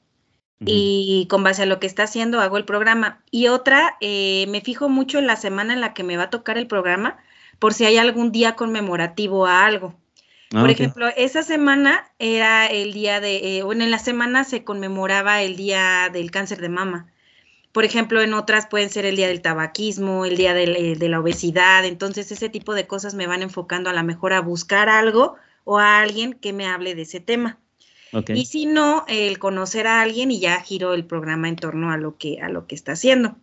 y con base a lo que está haciendo, hago el programa. Y otra, eh, me fijo mucho en la semana en la que me va a tocar el programa, por si hay algún día conmemorativo a algo. Ah, por ejemplo, esa semana era el día de, eh, bueno, en la semana se conmemoraba el día del cáncer de mama. Por ejemplo, en otras pueden ser el día del tabaquismo, el día eh, de la obesidad. Entonces, ese tipo de cosas me van enfocando a lo mejor a buscar algo o a alguien que me hable de ese tema. Y si no, el conocer a alguien y ya giro el programa en torno a lo que, a lo que está haciendo.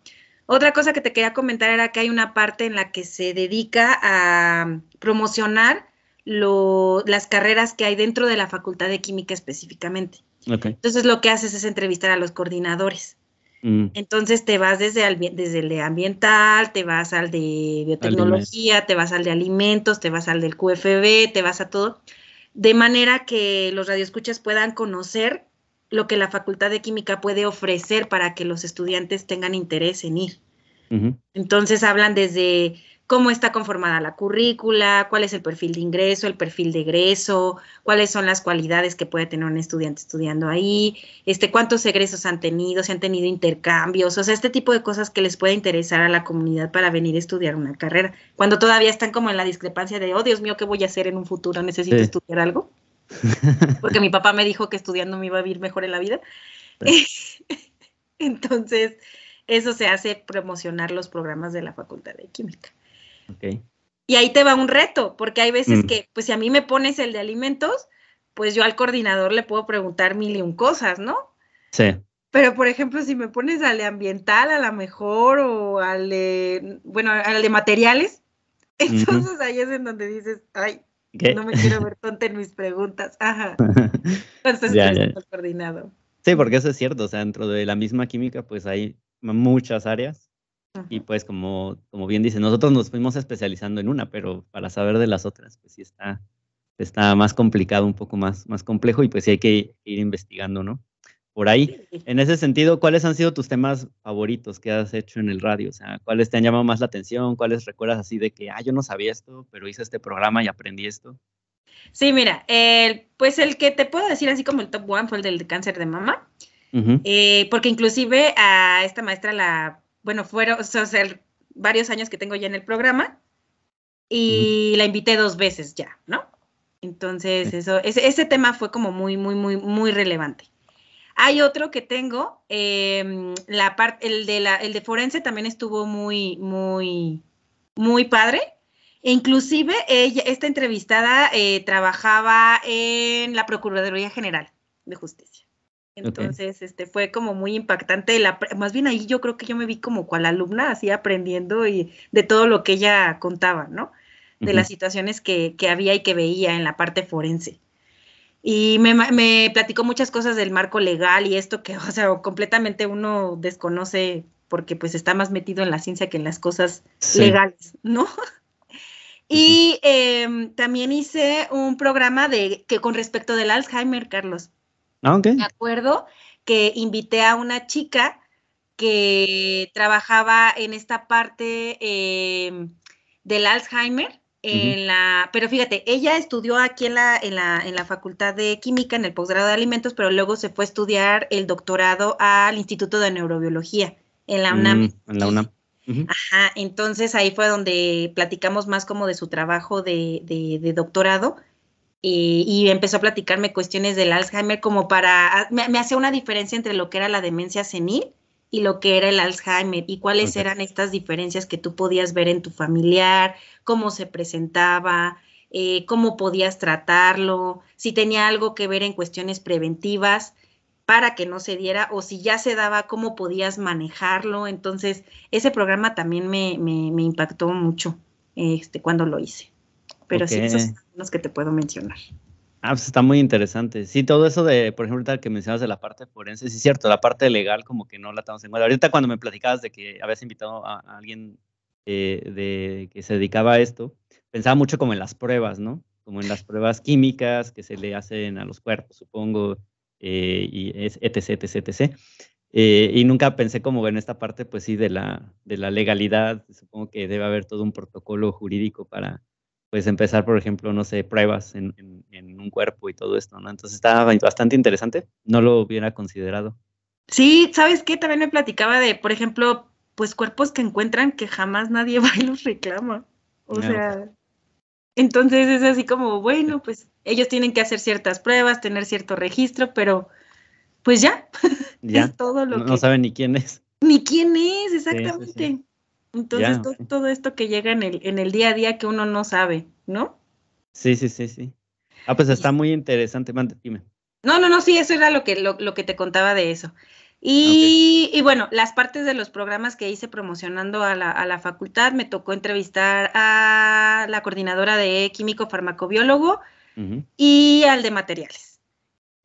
Otra cosa que te quería comentar era que hay una parte en la que se dedica a promocionar lo, las carreras que hay dentro de la Facultad de Química específicamente. Entonces lo que haces es entrevistar a los coordinadores. Mm. Entonces te vas desde, desde el de ambiental, te vas al de biotecnología, te vas al de alimentos, te vas al del QFB, te vas a todo de manera que los radioescuchas puedan conocer lo que la Facultad de Química puede ofrecer para que los estudiantes tengan interés en ir. Entonces hablan desde cómo está conformada la currícula, cuál es el perfil de ingreso, el perfil de egreso, cuáles son las cualidades que puede tener un estudiante estudiando ahí, este, cuántos egresos han tenido, si han tenido intercambios, o sea, este tipo de cosas que les puede interesar a la comunidad para venir a estudiar una carrera, cuando todavía están como en la discrepancia de, oh Dios mío, ¿qué voy a hacer en un futuro? ¿Necesito estudiar algo? Porque mi papá me dijo que estudiando me iba a vivir mejor en la vida. Entonces, eso se hace promocionar los programas de la Facultad de Química. Y ahí te va un reto, porque hay veces mm. que, pues si a mí me pones el de alimentos, pues yo al coordinador le puedo preguntar mil y un cosas, ¿no? Sí. Pero, por ejemplo, si me pones al de ambiental, a lo mejor, o al de, bueno, al de materiales, entonces ahí es en donde dices, ay, no me quiero ver tonta en mis preguntas. Ajá. Entonces, ya, el coordinado. Sí, porque eso es cierto, o sea, dentro de la misma química, pues hay muchas áreas y pues como, como bien dice, nosotros nos fuimos especializando en una, pero para saber de las otras, pues sí está, está más complicado, un poco más, más complejo y pues sí hay que ir investigando, ¿no? Por ahí, en ese sentido, ¿cuáles han sido tus temas favoritos que has hecho en el radio? O sea, ¿cuáles te han llamado más la atención? ¿Cuáles recuerdas así de que, ah, yo no sabía esto, pero hice este programa y aprendí esto? Sí, mira, pues el que te puedo decir así como el top one fue el del cáncer de mama, eh, porque inclusive a esta maestra la bueno, fueron o varios años que tengo ya en el programa y la invité dos veces ya, ¿no? Entonces, eso, ese, ese, tema fue como muy, muy, muy, muy relevante. Hay otro que tengo, em, la parte, el de la, el de forense también estuvo muy, muy, muy padre. Inclusive ella, esta entrevistada eh, trabajaba en la Procuraduría General de Justicia. Entonces, este fue como muy impactante. La, más bien ahí yo creo que yo me vi como cual alumna, así aprendiendo y de todo lo que ella contaba, ¿no? De las situaciones que, había y que veía en la parte forense. Y me, platicó muchas cosas del marco legal y esto que, o sea, completamente uno desconoce porque pues está más metido en la ciencia que en las cosas legales, ¿no? Y em, también hice un programa de que con respecto del Alzheimer, Carlos. Ah, Me acuerdo que invité a una chica que trabajaba en esta parte em, del Alzheimer. En la, pero fíjate, ella estudió aquí en la, en la, en la Facultad de Química, en el posgrado de alimentos, pero luego se fue a estudiar el doctorado al Instituto de Neurobiología, en la UNAM. Mm, la UNAM. Ajá, entonces ahí fue donde platicamos más como de su trabajo de, de doctorado eh, y empezó a platicarme cuestiones del Alzheimer como para, ah, me, me hacía una diferencia entre lo que era la demencia senil y lo que era el Alzheimer y cuáles eran estas diferencias que tú podías ver en tu familiar, cómo se presentaba, eh, cómo podías tratarlo, si tenía algo que ver en cuestiones preventivas para que no se diera o si ya se daba, cómo podías manejarlo. Entonces, ese programa también me, me, impactó mucho este, cuando lo hice. Pero sí, las que te puedo mencionar. Ah, pues está muy interesante. Sí, todo eso de, por ejemplo, tal que mencionas de la parte forense, sí es cierto, la parte legal como que no la estamos en Ahorita cuando me platicabas de que habías invitado a, alguien eh, de, que se dedicaba a esto, pensaba mucho como en las pruebas, ¿no? Como en las pruebas químicas que se le hacen a los cuerpos, supongo, eh, y es etc, etc, etc. Eh, y nunca pensé como en esta parte, pues sí, de la, de la legalidad. Supongo que debe haber todo un protocolo jurídico para, pues empezar, por ejemplo, no sé, pruebas en, un cuerpo y todo esto, ¿no? Entonces estaba bastante interesante, no lo hubiera considerado. Sí, ¿sabes qué? También me platicaba de, por ejemplo, pues cuerpos que encuentran que jamás nadie va y los reclama. O ah, sea, entonces es así como, bueno, pues ellos tienen que hacer ciertas pruebas, tener cierto registro, pero pues ya, ya. es todo lo no, que... No saben ni quién es. Ni quién es, exactamente. Entonces, todo, esto que llega en el, en el día a día que uno no sabe, ¿no? Sí, sí, sí, sí. Ah, pues está muy interesante, man dime. No, no, no, sí, eso era lo que, lo, que te contaba de eso. Y, bueno, las partes de los programas que hice promocionando a la, a la facultad, me tocó entrevistar a la coordinadora de químico farmacobiólogo y al de materiales.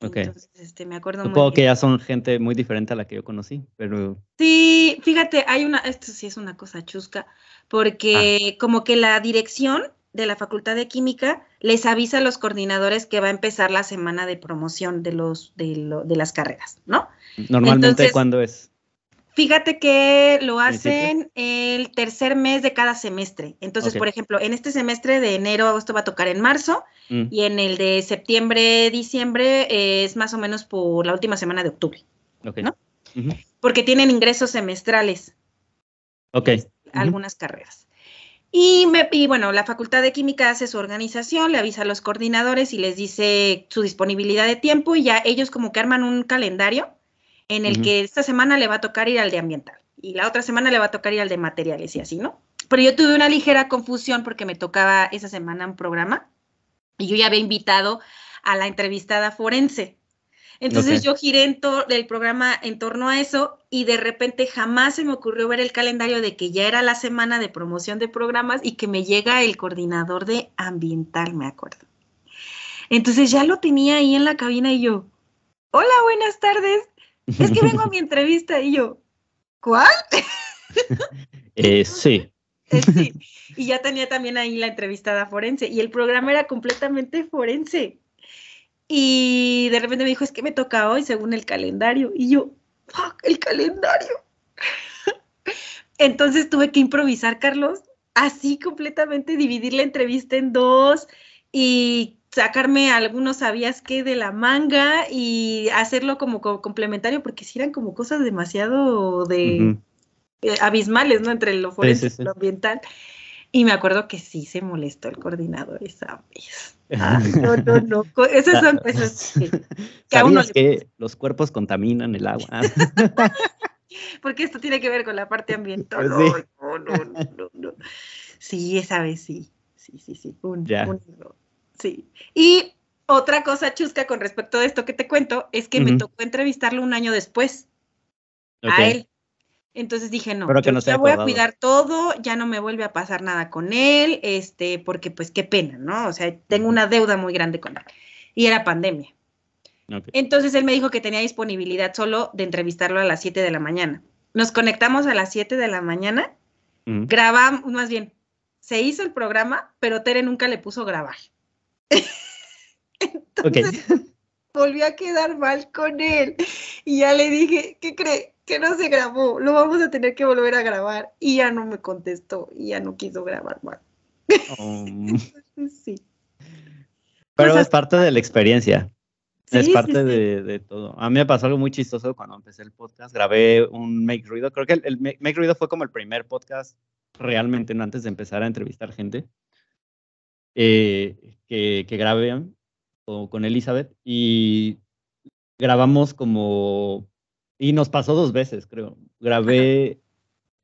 Ok, este, me acuerdo Supongo que ya son gente muy diferente a la que yo conocí, pero... Sí, fíjate, hay una, esto sí es una cosa chusca, ah. porque como que la dirección de la Facultad de Química les avisa a los coordinadores que va a empezar la semana de promoción de, los, de, de las carreras, ¿no? Normalmente, cuando es? Fíjate que lo hacen el tercer mes de cada semestre. Entonces, por ejemplo, en este semestre de enero, agosto va a tocar en marzo mm. y en el de septiembre, diciembre eh, es más o menos por la última semana de octubre. ¿no? Porque tienen ingresos semestrales. Ok. Este, algunas carreras. Y, me, y, bueno, la Facultad de Química hace su organización, le avisa a los coordinadores y les dice su disponibilidad de tiempo y ya ellos como que arman un calendario en el que esta semana le va a tocar ir al de ambiental y la otra semana le va a tocar ir al de materiales y así, ¿no? Pero yo tuve una ligera confusión porque me tocaba esa semana un programa y yo ya había invitado a la entrevistada forense. Entonces yo giré en el programa en torno a eso y de repente jamás se me ocurrió ver el calendario de que ya era la semana de promoción de programas y que me llega el coordinador de ambiental, me acuerdo. Entonces ya lo tenía ahí en la cabina y yo, hola, buenas tardes es que vengo a mi entrevista y yo, ¿cuál? Eh, sí. Eh, sí. Y ya tenía también ahí la entrevistada forense y el programa era completamente forense. Y de repente me dijo, es que me toca hoy según el calendario. Y yo, fuck, el calendario. Entonces tuve que improvisar, Carlos, así completamente, dividir la entrevista en dos y sacarme algunos sabías que de la manga y hacerlo como, complementario, porque si eran como cosas demasiado de eh, abismales, ¿no? Entre lo forense y lo ambiental. Y me acuerdo que sí se molestó el coordinador esa vez. Ah. no, no, no. Esas ah, son cosas que, a uno los cuerpos contaminan el agua. Porque esto tiene que ver con la parte ambiental. No, no, no, no, Sí, esa vez sí. Sí, sí, sí. un y otra cosa chusca con respecto a esto que te cuento es que me tocó entrevistarlo un año después a él. Entonces dije, no, ya voy a cuidar todo, ya no me vuelve a pasar nada con él, este, porque pues qué pena, ¿no? O sea, tengo una deuda muy grande con él. Y era pandemia. Entonces él me dijo que tenía disponibilidad solo de entrevistarlo a las 7 de la mañana. Nos conectamos a las 7 de la mañana, grabamos, más bien, se hizo el programa, pero Tere nunca le puso grabar. Entonces, okay. volvió a quedar mal con él y ya le dije, ¿qué cree? Que no se grabó, lo vamos a tener que volver a grabar. Y ya no me contestó y ya no quiso grabar mal. Oh. Pero es parte de la experiencia. es parte De, todo. A mí me pasó algo muy chistoso cuando empecé el podcast. Grabé un Make Ruido. Creo que el, Make Ruido fue como el primer podcast realmente, ¿no? antes de empezar a entrevistar gente eh, que, grabé con, Elizabeth y grabamos como... Y nos pasó dos veces, creo. Grabé,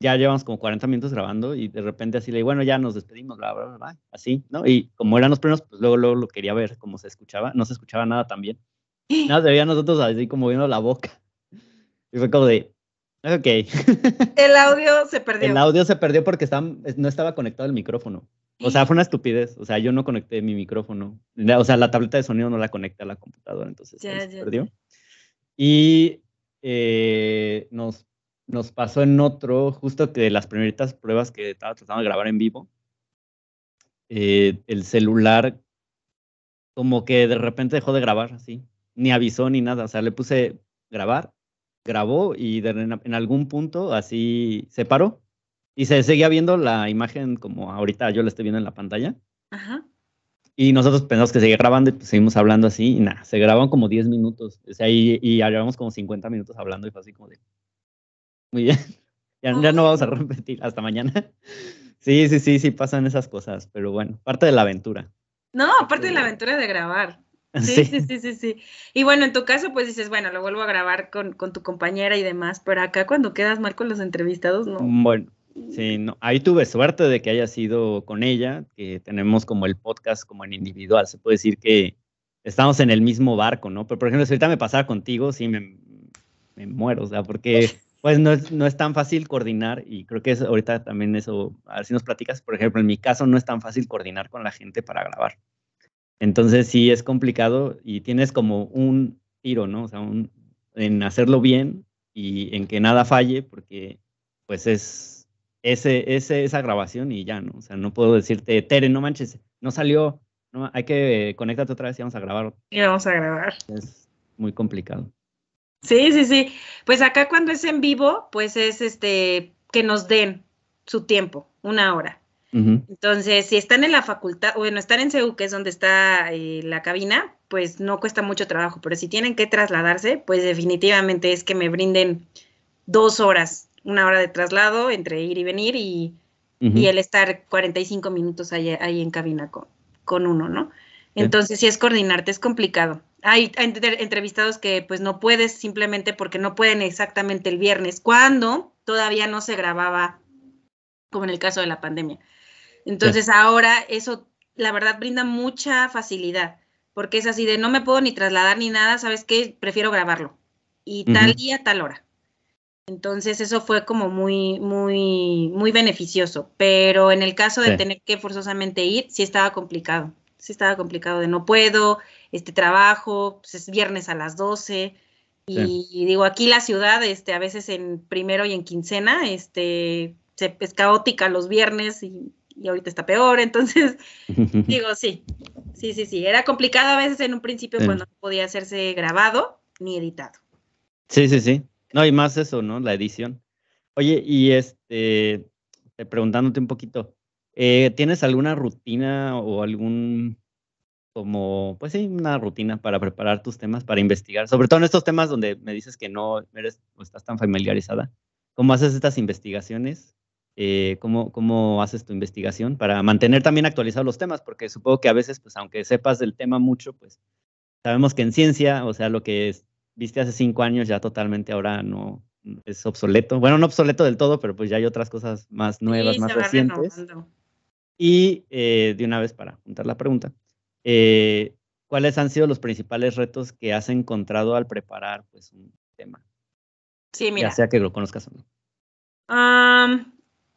ya llevamos como 40 minutos grabando y de repente así le digo, bueno, ya nos despedimos, bla, bla, bla, así, ¿no? Y como eran los primeros, pues luego, lo quería ver cómo se escuchaba. No se escuchaba nada también. Nada, se veía nosotros así como viendo la boca. Y fue como de, ok. El audio se perdió. El audio se perdió porque no estaba conectado el micrófono. O sea, fue una estupidez. O sea, yo no conecté mi micrófono. O sea, la tableta de sonido no la conecté a la computadora, entonces se perdió. Y eh, nos, nos pasó en otro, justo que las primeritas pruebas que estaba tratando de grabar en vivo, eh, el celular como que de repente dejó de grabar así. Ni avisó ni nada. O sea, le puse grabar, grabó y en algún punto así se paró y se seguía viendo la imagen como ahorita yo la estoy viendo en la pantalla. Ajá. Y nosotros pensamos que seguía grabando y pues seguimos hablando así. Y nada, se graban como 10 minutos. O sea, y, y llevamos como 50 minutos hablando y fue así como de... Muy bien. ya, no vamos a oh. repetir. Hasta mañana. sí, sí, sí, sí pasan esas cosas. Pero bueno, parte de la aventura. No, parte de la aventura de grabar. Sí, sí, sí, sí, sí. Y bueno, en tu caso, pues dices, bueno, lo vuelvo a grabar con, con tu compañera y demás, pero acá cuando quedas mal con los entrevistados, no. Mm, bueno, Sí, no, ahí tuve suerte de que haya sido con ella, que tenemos como el podcast como en individual, se puede decir que estamos en el mismo barco, ¿no? Pero por ejemplo, si ahorita me pasara contigo, sí me, me muero, o sea, porque pues no es, no es tan fácil coordinar y creo que es, ahorita también eso, a ver si nos platicas, por ejemplo, en mi caso no es tan fácil coordinar con la gente para grabar. Entonces sí es complicado y tienes como un tiro, ¿no? O sea, en hacerlo bien y en que nada falle, porque pues es ese, esa grabación y ya, ¿no? O sea, no puedo decirte, Tere, no manches, no salió, no, hay que eh, conectarte otra vez y vamos a grabar. Y vamos a grabar. Es muy complicado. Sí, sí, sí. Pues acá cuando es en vivo, pues es este, que nos den su tiempo, una hora. Entonces, si están en la facultad, bueno, están en CEU, que es donde está eh, la cabina, pues no cuesta mucho trabajo, pero si tienen que trasladarse, pues definitivamente es que me brinden dos horas una hora de traslado entre ir y venir y, y el estar 45 minutos ahí, en cabina con, con uno, ¿no? Entonces, si es coordinarte, es complicado. Hay, entrevistados que pues no puedes simplemente porque no pueden exactamente el viernes, cuando todavía no se grababa, como en el caso de la pandemia. Entonces, ahora eso, la verdad, brinda mucha facilidad, porque es así de no me puedo ni trasladar ni nada, ¿sabes que Prefiero grabarlo. Y tal día, tal hora. Entonces eso fue como muy, muy, muy beneficioso, pero en el caso de tener que forzosamente ir, sí estaba complicado, sí estaba complicado de no puedo, este trabajo, pues es viernes a las 12, y, digo, aquí la ciudad, este, a veces en primero y en quincena, este, se, es caótica los viernes y, ahorita está peor. Entonces, digo, sí, sí, sí, sí. Era complicado a veces en un principio cuando no podía hacerse grabado ni editado. Sí, sí, sí. No, y más eso, ¿no? La edición. Oye, y este, preguntándote un poquito, eh, ¿tienes alguna rutina o algún, como, pues sí, una rutina para preparar tus temas, para investigar? Sobre todo en estos temas donde me dices que no eres o estás tan familiarizada. ¿Cómo haces estas investigaciones? Eh, ¿cómo, ¿Cómo haces tu investigación para mantener también actualizados los temas? Porque supongo que a veces, pues aunque sepas del tema mucho, pues sabemos que en ciencia, o sea, lo que es, viste hace cinco años ya totalmente ahora no es obsoleto. Bueno, no obsoleto del todo, pero pues ya hay otras cosas más nuevas, más recientes. Y eh, de una vez para juntar la pregunta, eh, ¿cuáles han sido los principales retos que has encontrado al preparar pues, un tema? Sí, mira. Ya sea que lo conozcas o no.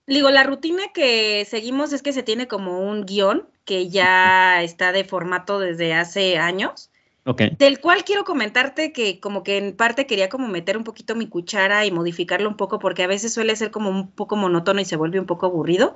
digo, la rutina que seguimos es que se tiene como un guión que ya está de formato desde hace años. Okay. Del cual quiero comentarte que como que en parte quería como meter un poquito mi cuchara y modificarlo un poco porque a veces suele ser como un poco monótono y se vuelve un poco aburrido.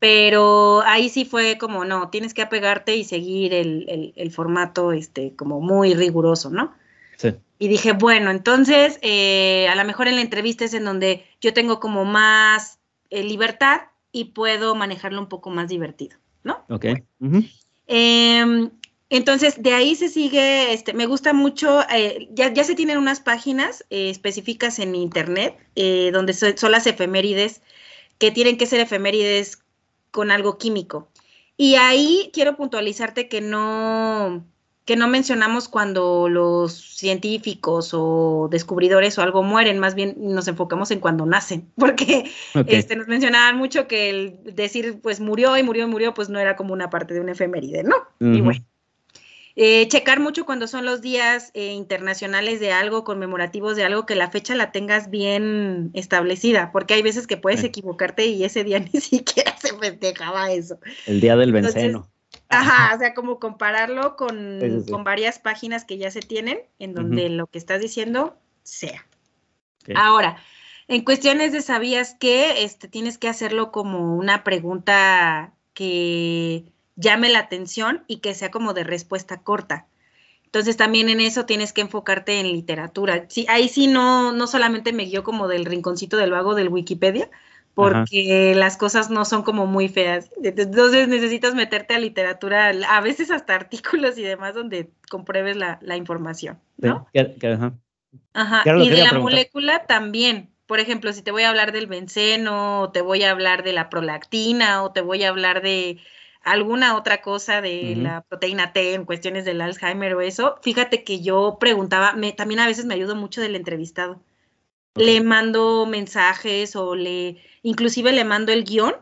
Pero ahí sí fue como, no, tienes que apegarte y seguir el, el, formato este, como muy riguroso, ¿no? Sí. Y dije, bueno, entonces eh, a lo mejor en la entrevista es en donde yo tengo como más eh, libertad y puedo manejarlo un poco más divertido, ¿no? Ok. Entonces, de ahí se sigue, este, me gusta mucho, eh, ya, se tienen unas páginas eh, específicas en internet, eh, donde son las efemérides, que tienen que ser efemérides con algo químico. Y ahí quiero puntualizarte que no, que no mencionamos cuando los científicos o descubridores o algo mueren, más bien nos enfocamos en cuando nacen, porque este, nos mencionaban mucho que el decir, pues murió y murió y murió, pues no era como una parte de una efeméride, ¿no? Y bueno. Eh, checar mucho cuando son los días eh, internacionales de algo, conmemorativos de algo, que la fecha la tengas bien establecida, porque hay veces que puedes equivocarte y ese día ni siquiera se festejaba eso. El día del venceno. Ajá, o sea, como compararlo con, con, varias páginas que ya se tienen, en donde lo que estás diciendo sea. Ahora, en cuestiones de sabías que, este, tienes que hacerlo como una pregunta que llame la atención y que sea como de respuesta corta. Entonces también en eso tienes que enfocarte en literatura. Sí, ahí sí no, no solamente me guió como del rinconcito del vago del Wikipedia, porque las cosas no son como muy feas. Entonces necesitas meterte a literatura, a veces hasta artículos y demás donde compruebes la, información, ¿no? Ajá. y de la molécula también. Por ejemplo, si te voy a hablar del benceno, o te voy a hablar de la prolactina, o te voy a hablar de alguna otra cosa de la proteína T en cuestiones del Alzheimer o eso, fíjate que yo preguntaba, me, también a veces me ayudo mucho del entrevistado. Le mando mensajes o le, inclusive le mando el guión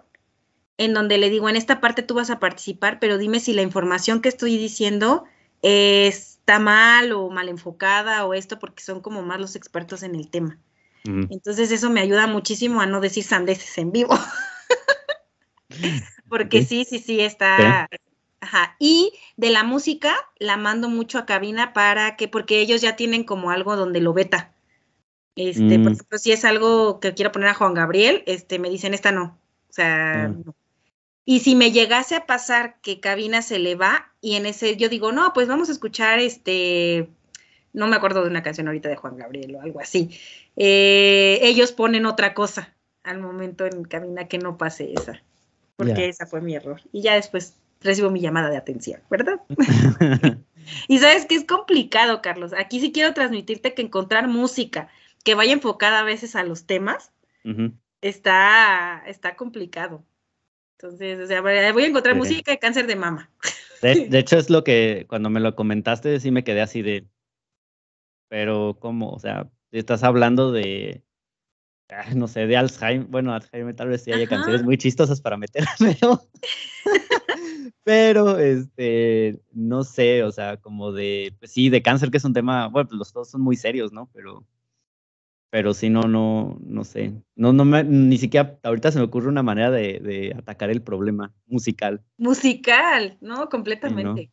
en donde le digo, en esta parte tú vas a participar, pero dime si la información que estoy diciendo está mal o mal enfocada o esto, porque son como más los expertos en el tema. Entonces eso me ayuda muchísimo a no decir sandeces en vivo. Porque sí, sí, sí, está. Ajá. Y de la música la mando mucho a cabina para que, porque ellos ya tienen como algo donde lo beta. Este, por mm. ejemplo, si es algo que quiero poner a Juan Gabriel, este, me dicen esta no. O sea, mm. no. Y si me llegase a pasar que cabina se le va, y en ese yo digo, no, pues vamos a escuchar este. No me acuerdo de una canción ahorita de Juan Gabriel o algo así. Eh, ellos ponen otra cosa al momento en cabina que no pase esa porque esa fue mi error. Y ya después recibo mi llamada de atención, ¿verdad? y sabes que es complicado, Carlos. Aquí sí quiero transmitirte que encontrar música que vaya enfocada a veces a los temas está, está complicado. Entonces, o sea, voy a encontrar música de cáncer de mama. De, de, hecho, es lo que cuando me lo comentaste, sí me quedé así de. Pero, ¿cómo? O sea, estás hablando de no sé, de Alzheimer, bueno, Alzheimer tal vez sí haya canciones muy chistosas para meter pero este, no sé, o sea, como de, pues sí, de cáncer, que es un tema, bueno, pues los dos son muy serios, ¿no? Pero, pero si no, no, no sé, no, no me, ni siquiera, ahorita se me ocurre una manera de, atacar el problema musical. Musical, ¿no? Completamente.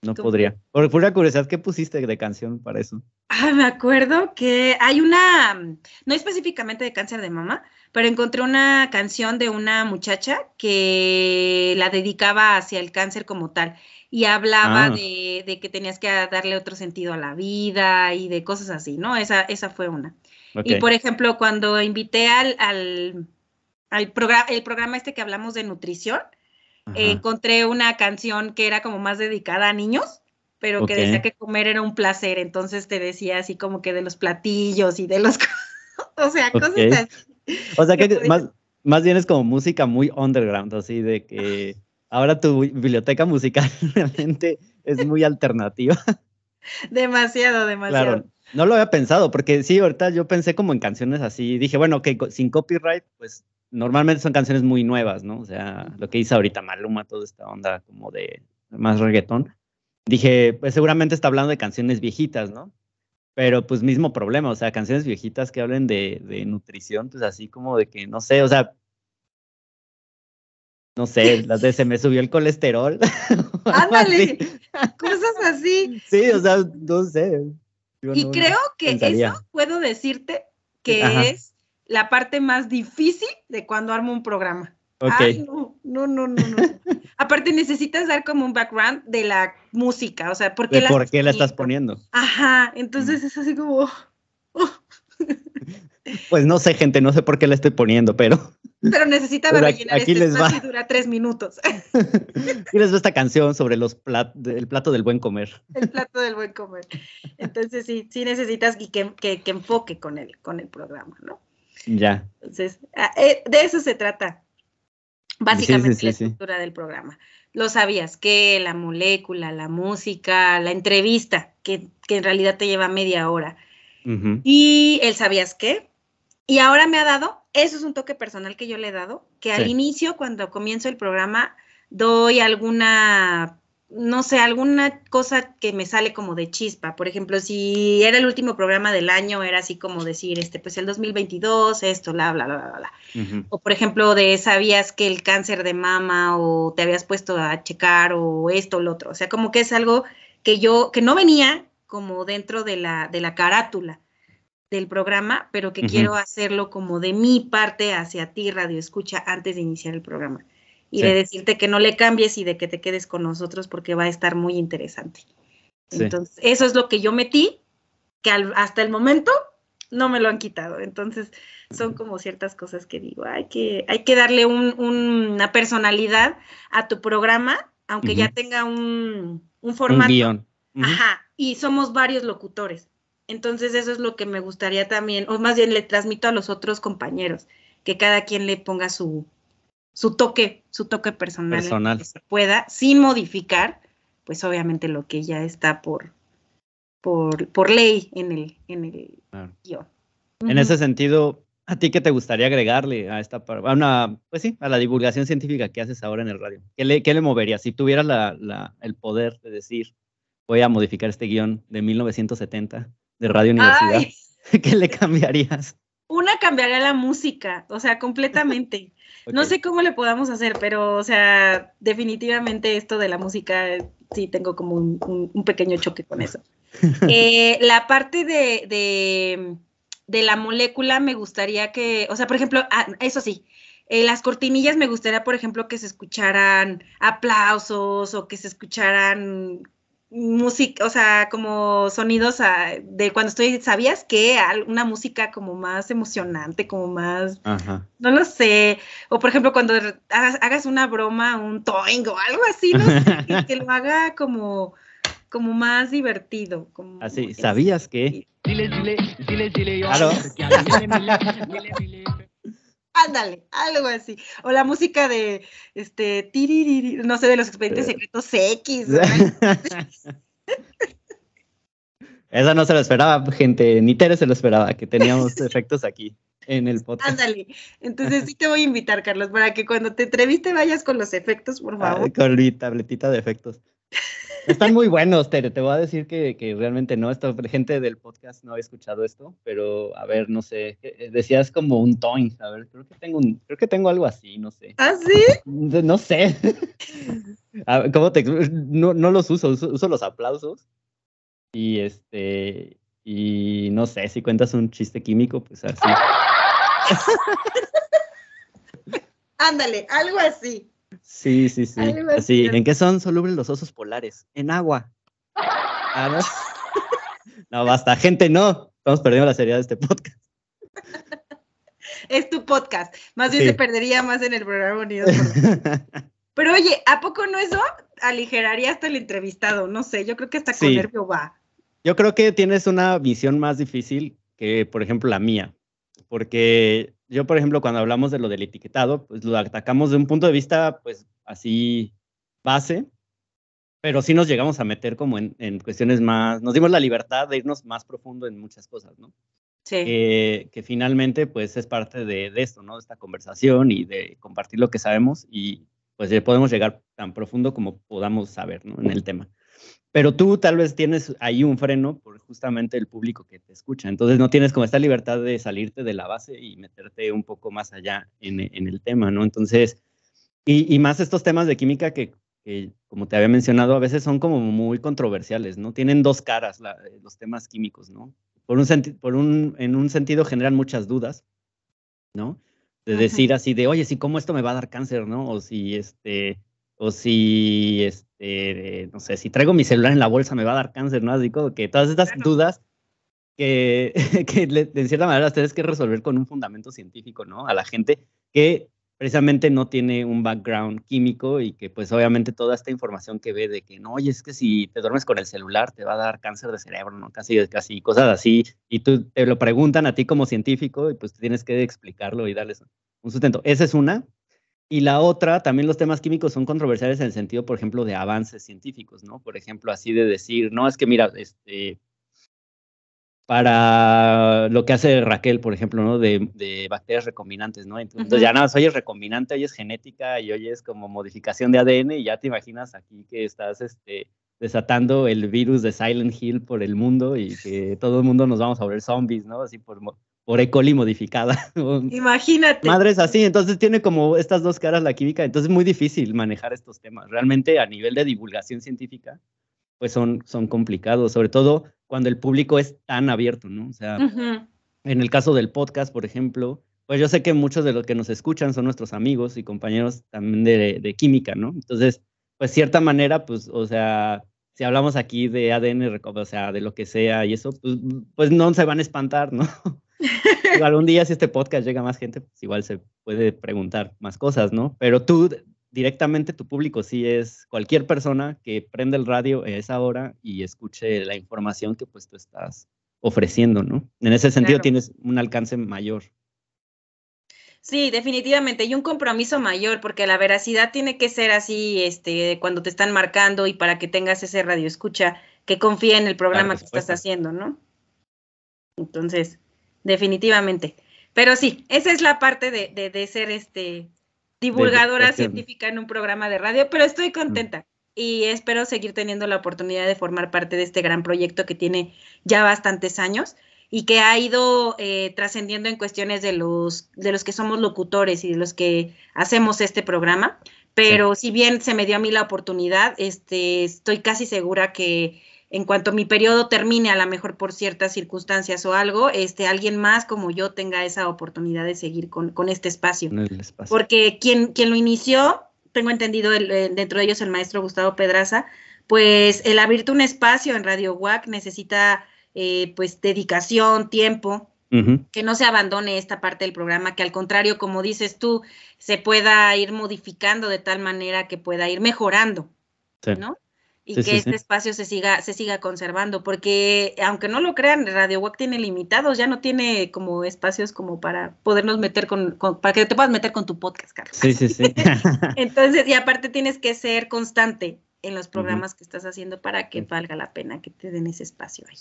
No podría. Por pura curiosidad, ¿qué pusiste de canción para eso? Ah, me acuerdo que hay una, no específicamente de cáncer de mama, pero encontré una canción de una muchacha que la dedicaba hacia el cáncer como tal y hablaba ah. de, que tenías que darle otro sentido a la vida y de cosas así, ¿no? Esa, esa fue una. Y por ejemplo, cuando invité al, al, al programa, el programa este que hablamos de nutrición, encontré una canción que era como más dedicada a niños, pero que decía que comer era un placer, entonces te decía así como que de los platillos y de los... o sea, cosas así. O sea, que, más, más bien es como música muy underground, así de que ahora tu biblioteca musical realmente es muy alternativa. Demasiado, demasiado. Claro, no lo había pensado, porque sí, ahorita yo pensé como en canciones así, dije, bueno, que sin copyright, pues normalmente son canciones muy nuevas, ¿no? O sea, lo que dice ahorita Maluma, toda esta onda como de más reggaetón. Dije, pues seguramente está hablando de canciones viejitas, ¿no? Pero pues mismo problema, o sea, canciones viejitas que hablen de, nutrición, pues así como de que, no sé, o sea, no sé, las de se me subió el colesterol. Ándale, cosas así. Sí, o sea, no sé. y creo que eso puedo decirte que es la parte más difícil de cuando armo un programa. Ok. Ay, no, no, no, no. Aparte necesitas dar como un background de la música, o sea, ¿por qué, la, por qué la estás poniendo? Ajá, entonces mm. es así como... Oh, oh. Pues no sé, gente, no sé por qué la estoy poniendo, pero... Pero necesita ver pues aquí este les va. y dura tres minutos. les va esta canción sobre los el plato del buen comer. El plato del buen comer. Entonces sí, sí necesitas que, que, enfoque con el, con el programa, ¿no? Ya. Entonces, ah, eh, de eso se trata. Básicamente la estructura del programa. Lo sabías, que la molécula, la música, la entrevista, que, en realidad te lleva media hora. Y él sabías qué. Y ahora me ha dado, eso es un toque personal que yo le he dado, que al inicio, cuando comienzo el programa, doy alguna no sé, alguna cosa que me sale como de chispa. Por ejemplo, si era el último programa del año, era así como decir, este, pues el 2022, esto, bla, bla, bla, bla, O por ejemplo, de sabías que el cáncer de mama o te habías puesto a checar o esto lo otro. O sea, como que es algo que yo, que no venía como dentro de la, de la carátula del programa, pero que quiero hacerlo como de mi parte hacia ti, Radio Escucha, antes de iniciar el programa y de decirte que no le cambies y de que te quedes con nosotros porque va a estar muy interesante. Entonces, eso es lo que yo metí, que hasta el momento no me lo han quitado. Entonces, son como ciertas cosas que digo, hay que, hay que darle una personalidad a tu programa, aunque ya tenga un, un formato. Ajá, y somos varios locutores. Entonces, eso es lo que me gustaría también, o más bien le transmito a los otros compañeros, que cada quien le ponga su, su toque, su toque personal, pueda, sin modificar, pues obviamente lo que ya está por, por, por ley en el, en el guión. En ese sentido, ¿a ti qué te gustaría agregarle a esta a una, pues sí, a la divulgación científica que haces ahora en el radio? ¿Qué le, le moverías? Si tuvieras la, la, el poder de decir, voy a modificar este guión de 1970 de Radio Universidad, ¿qué le cambiarías? Una cambiaría la música, o sea, completamente. No sé cómo le podamos hacer, pero, o sea, definitivamente esto de la música, sí tengo como un, pequeño choque con eso. Eh, la parte de, de, la molécula me gustaría que, o sea, por ejemplo, ah, eso sí, eh, las cortinillas me gustaría, por ejemplo, que se escucharan aplausos o que se escucharan música, o sea, como sonidos ah, de cuando estoy, ¿sabías que Una música como más emocionante, como más, no lo sé, o por ejemplo cuando hagas, una broma, un toing o algo así, que, lo haga como, como más divertido. Como así, ah, ¿sabías que? Dile, dile, dile, dile, yo. Ándale, algo así. O la música de, este, tiririri, no sé, de los expedientes eh. secretos X. Esa no se lo esperaba, gente. Ni Tere se lo esperaba, que teníamos efectos aquí en el podcast. Ándale. Entonces sí te voy a invitar, Carlos, para que cuando te entreviste vayas con los efectos, por ah, favor. con mi tabletita de efectos. Están muy buenos, Tere. Te voy a decir que, realmente no. Esta gente del podcast no ha escuchado esto, pero a ver, no sé. Eh, eh, decías como un toin, A ver, creo que tengo creo que tengo algo así, no sé. ¿Ah, sí? No sé. ¿Cómo te no, no los uso, uso, uso, los aplausos. Y este. Y no sé, si cuentas un chiste químico, pues así. Ándale, algo así. Sí, sí, sí. ¿En qué son solubles los osos polares? En agua. Ah, ¿no? basta, gente, no. Estamos perdiendo la seriedad de este podcast. Es tu podcast. Más bien se perdería más en el programa unido. Pero oye, ¿a poco no eso aligeraría hasta el entrevistado? No sé, yo creo que hasta con nervio va. Yo creo que tienes una visión más difícil que, por ejemplo, la mía porque yo, por ejemplo, cuando hablamos de lo del etiquetado, pues lo atacamos de un punto de vista, pues así base, pero sí nos llegamos a meter como en, cuestiones más, nos dimos la libertad de irnos más profundo en muchas cosas, ¿no? Sí. que finalmente, pues es parte de, de, esto, ¿no? De esta conversación y de compartir lo que sabemos y pues podemos llegar tan profundo como podamos saber, ¿no? En el tema. Pero tú tal vez tienes ahí un freno por justamente el público que te escucha. Entonces no tienes como esta libertad de salirte de la base y meterte un poco más allá en, el tema, ¿no? Entonces, y, más estos temas de química que, como te había mencionado, a veces son como muy controversiales, ¿no? Tienen dos caras los temas químicos, ¿no? Por un, en un sentido generan muchas dudas, ¿no? De decir así de, oye, si cómo esto me va a dar cáncer, ¿no? O si este, o si, este, no sé, si traigo mi celular en la bolsa me va a dar cáncer, ¿no? Así que todas estas dudas que, que de cierta manera las tienes que resolver con un fundamento científico, ¿no? A la gente que precisamente no tiene un background químico y que pues obviamente toda esta información que ve de que no, oye, es que si te duermes con el celular te va a dar cáncer de cerebro, ¿no? Casi, casi, cosas así. Y tú te lo preguntan a ti como científico y pues tienes que explicarlo y darles un sustento. Esa es una. Y la otra, también los temas químicos son controversiales en el sentido, por ejemplo, de avances científicos, ¿no? Por ejemplo, así de decir, no, es que mira, este, para lo que hace Raquel, por ejemplo, ¿no? De, bacterias recombinantes, ¿no? Entonces ya nada más oyes recombinante, es genética y es como modificación de ADN y ya te imaginas aquí que estás este, desatando el virus de Silent Hill por el mundo y que todo el mundo nos vamos a volver zombies, ¿no? Así por, por E. coli modificada. Imagínate. Madres así, entonces tiene como estas dos caras la química, entonces es muy difícil manejar estos temas. Realmente a nivel de divulgación científica, pues son, son complicados, sobre todo cuando el público es tan abierto, ¿no? O sea, en el caso del podcast, por ejemplo, pues yo sé que muchos de los que nos escuchan son nuestros amigos y compañeros también de, química, ¿no? Entonces, pues cierta manera, pues, o sea, si hablamos aquí de ADN, o sea, de lo que sea y eso, pues, pues no se van a espantar, ¿no? igual un día si este podcast llega a más gente, pues igual se puede preguntar más cosas, ¿no? Pero tú, directamente tu público sí es cualquier persona que prende el radio a esa hora y escuche la información que pues tú estás ofreciendo, ¿no? En ese sentido tienes un alcance mayor. Sí, definitivamente, y un compromiso mayor, porque la veracidad tiene que ser así, este, cuando te están marcando y para que tengas ese radio escucha que confíe en el programa que estás haciendo, ¿no? Entonces, definitivamente. Pero sí, esa es la parte de, de, ser este divulgadora científica en un programa de radio, pero estoy contenta mm. y espero seguir teniendo la oportunidad de formar parte de este gran proyecto que tiene ya bastantes años y que ha ido eh, trascendiendo en cuestiones de los, de los que somos locutores y de los que hacemos este programa. Pero si bien se me dio a mí la oportunidad, este, estoy casi segura que en cuanto mi periodo termine, a lo mejor por ciertas circunstancias o algo, este, alguien más como yo tenga esa oportunidad de seguir con, este espacio. Porque quien, quien lo inició, tengo entendido eh, dentro de ellos el maestro Gustavo Pedraza, pues el abrirte un espacio en Radio WAC necesita eh, pues dedicación, tiempo, que no se abandone esta parte del programa, que al contrario, como dices tú, se pueda ir modificando de tal manera que pueda ir mejorando, y que este espacio se siga, se siga conservando, porque aunque no lo crean, Radio Web tiene limitados, ya no tiene como espacios como para podernos meter con, para que te puedas meter con tu podcast, Carlos. Sí, sí, sí. Entonces, y aparte tienes que ser constante en los programas que estás haciendo para que valga la pena que te den ese espacio ahí.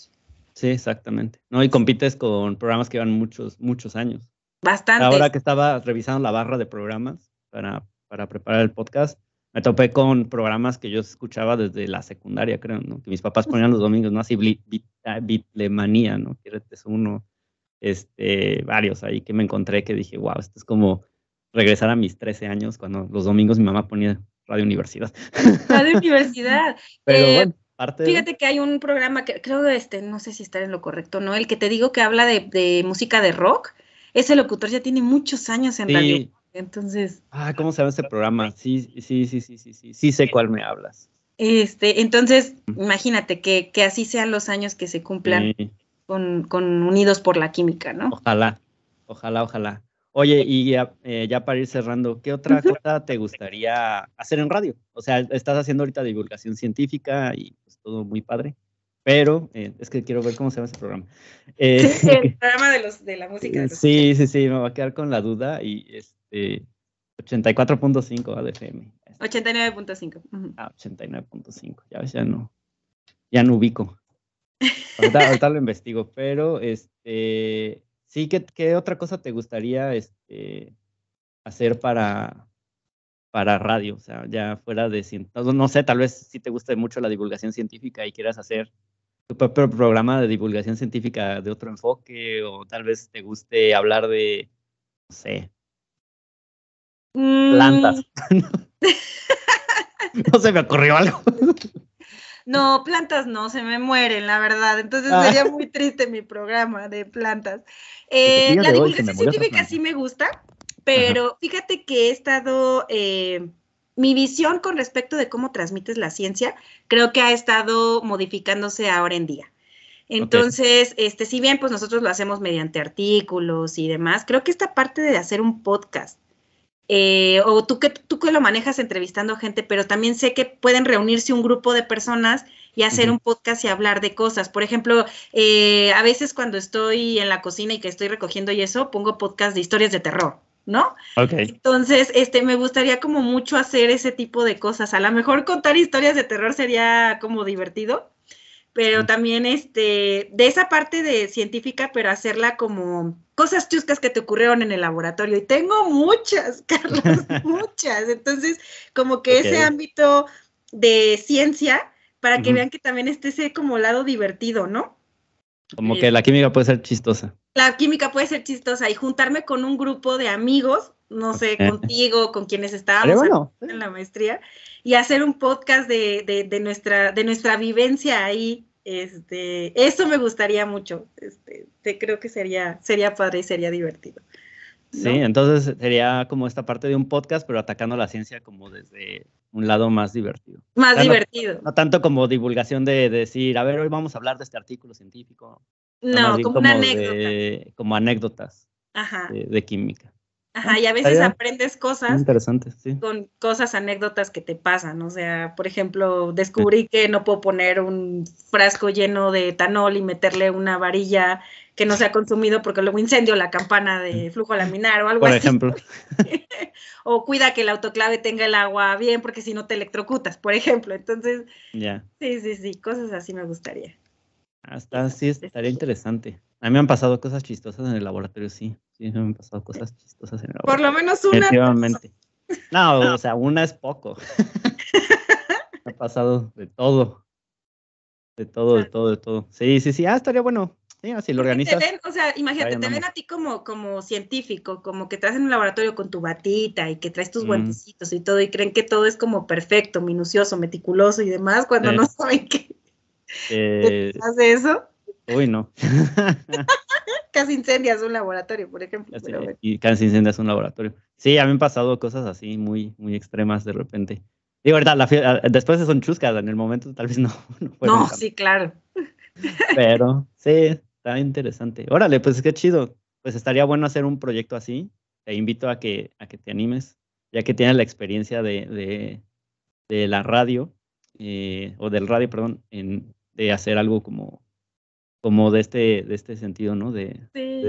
Sí, exactamente. No, y compites con programas que llevan muchos, muchos años. Bastante. Ahora que estaba revisando la barra de programas para, para preparar el podcast, me topé con programas que yo escuchaba desde la secundaria, creo, ¿no? Que mis papás ponían los domingos, ¿no? Así ah, Bitlemanía, ¿no? es uno, este, varios ahí que me encontré que dije, wow, esto es como regresar a mis 13 años cuando los domingos mi mamá ponía Radio Universidad. Radio Universidad. Pero eh, bueno, Fíjate que hay un programa que creo este, no sé si estar en lo correcto, ¿no? El que te digo que habla de, música de rock. Ese locutor ya tiene muchos años en sí, radio. Entonces. Ah, ¿cómo se llama ese programa? Sí, sí, sí, sí, sí, sí, sí sé cuál me hablas. Este, entonces, imagínate que, así sean los años que se cumplan con, Unidos por la Química, ¿no? Ojalá, ojalá, ojalá. Oye, y eh, ya, para ir cerrando, ¿qué otra cosa te gustaría hacer en radio? O sea, estás haciendo ahorita divulgación científica y pues, todo muy padre pero eh, es que quiero ver cómo se llama ese programa. Eh, el programa de, la música. sí, sí, sí, me va a quedar con la duda y es, 84.5 ADFM. 89.5. Ah, 89.5. Ya ya no. Ya no ubico. Ahorita, lo investigo, pero este. Sí, ¿qué, otra cosa te gustaría este, hacer para, para radio? O sea, ya fuera de... No, no sé, tal vez si te guste mucho la divulgación científica y quieras hacer tu propio programa de divulgación científica de otro enfoque, o tal vez te guste hablar de, no sé, Mm. Plantas. no se me ocurrió algo. No, plantas no, se me mueren, la verdad. Entonces ah. sería muy triste mi programa de plantas. Eh, la divulgación científica sí me gusta, pero fíjate que he estado, eh, mi visión con respecto de cómo transmites la ciencia, creo que ha estado modificándose ahora en día. Entonces, este, si bien pues nosotros lo hacemos mediante artículos y demás, creo que esta parte de hacer un podcast eh, o tú que, tú que lo manejas entrevistando gente, pero también sé que pueden reunirse un grupo de personas y hacer un podcast y hablar de cosas. Por ejemplo, eh, a veces cuando estoy en la cocina y que estoy recogiendo y eso, pongo podcast de historias de terror. ¿no? Entonces, este, me gustaría como mucho hacer ese tipo de cosas. A lo mejor contar historias de terror sería como divertido, pero también este, de esa parte de científica, pero hacerla como cosas chuscas que te ocurrieron en el laboratorio. Y tengo muchas, Carlos, muchas. Entonces, como que ese ámbito de ciencia, para que vean que también esté ese como lado divertido, ¿no? Como eh, que la química puede ser chistosa. La química puede ser chistosa y juntarme con un grupo de amigos, no sé, contigo, con quienes estábamos en la maestría, y hacer un podcast de, de, nuestra, de nuestra vivencia ahí este, eso me gustaría mucho. Este, te creo que sería, sería padre y sería divertido. Sí, entonces sería como esta parte de un podcast, pero atacando la ciencia como desde un lado más divertido. Más divertido. No, tanto como divulgación de, decir, a ver, hoy vamos a hablar de este artículo científico. No, como, anécdota. como anécdotas de química. Ajá, y a veces aprendes cosas interesantes, sí. con cosas, anécdotas que te pasan. O sea, por ejemplo, descubrí que no puedo poner un frasco lleno de etanol y meterle una varilla que no se ha consumido porque luego incendio la campana de mm. flujo laminar o algo así. Por ejemplo. o cuida que el autoclave tenga el agua bien porque si no te electrocutas, por ejemplo. Entonces, sí, sí, sí, cosas así me gustaría. Hasta ah, sí, estaría este, interesante. A mí me han pasado cosas chistosas en el laboratorio, sí. Sí, me han pasado cosas chistosas en el laboratorio. Por lo menos una. No, o sea, una es poco. me ha pasado de todo. De todo, de todo, de todo. Sí, sí, sí. Ah, estaría bueno. Sí, así lo organizas. o sea, imagínate, te ven a ti como, como científico, como que traes en un laboratorio con tu batita y que traes tus mm. guantecitos y todo, y creen que todo es como perfecto, minucioso, meticuloso y demás, cuando no saben que eh, haces eso. Uy, no. casi incendias un laboratorio, por ejemplo. Casi, Y casi incendias un laboratorio. Sí, a mí me han pasado cosas así muy, muy extremas de repente. y verdad ah, después son chuscas, en el momento tal vez no. No, sí, claro. Pero sí, está interesante. Órale, pues qué chido. Pues estaría bueno hacer un proyecto así. Te invito a que, a que te animes, ya que tienes la experiencia de, la radio, eh, o del radio, perdón, en, de hacer algo como como de este, de este sentido, ¿no? De,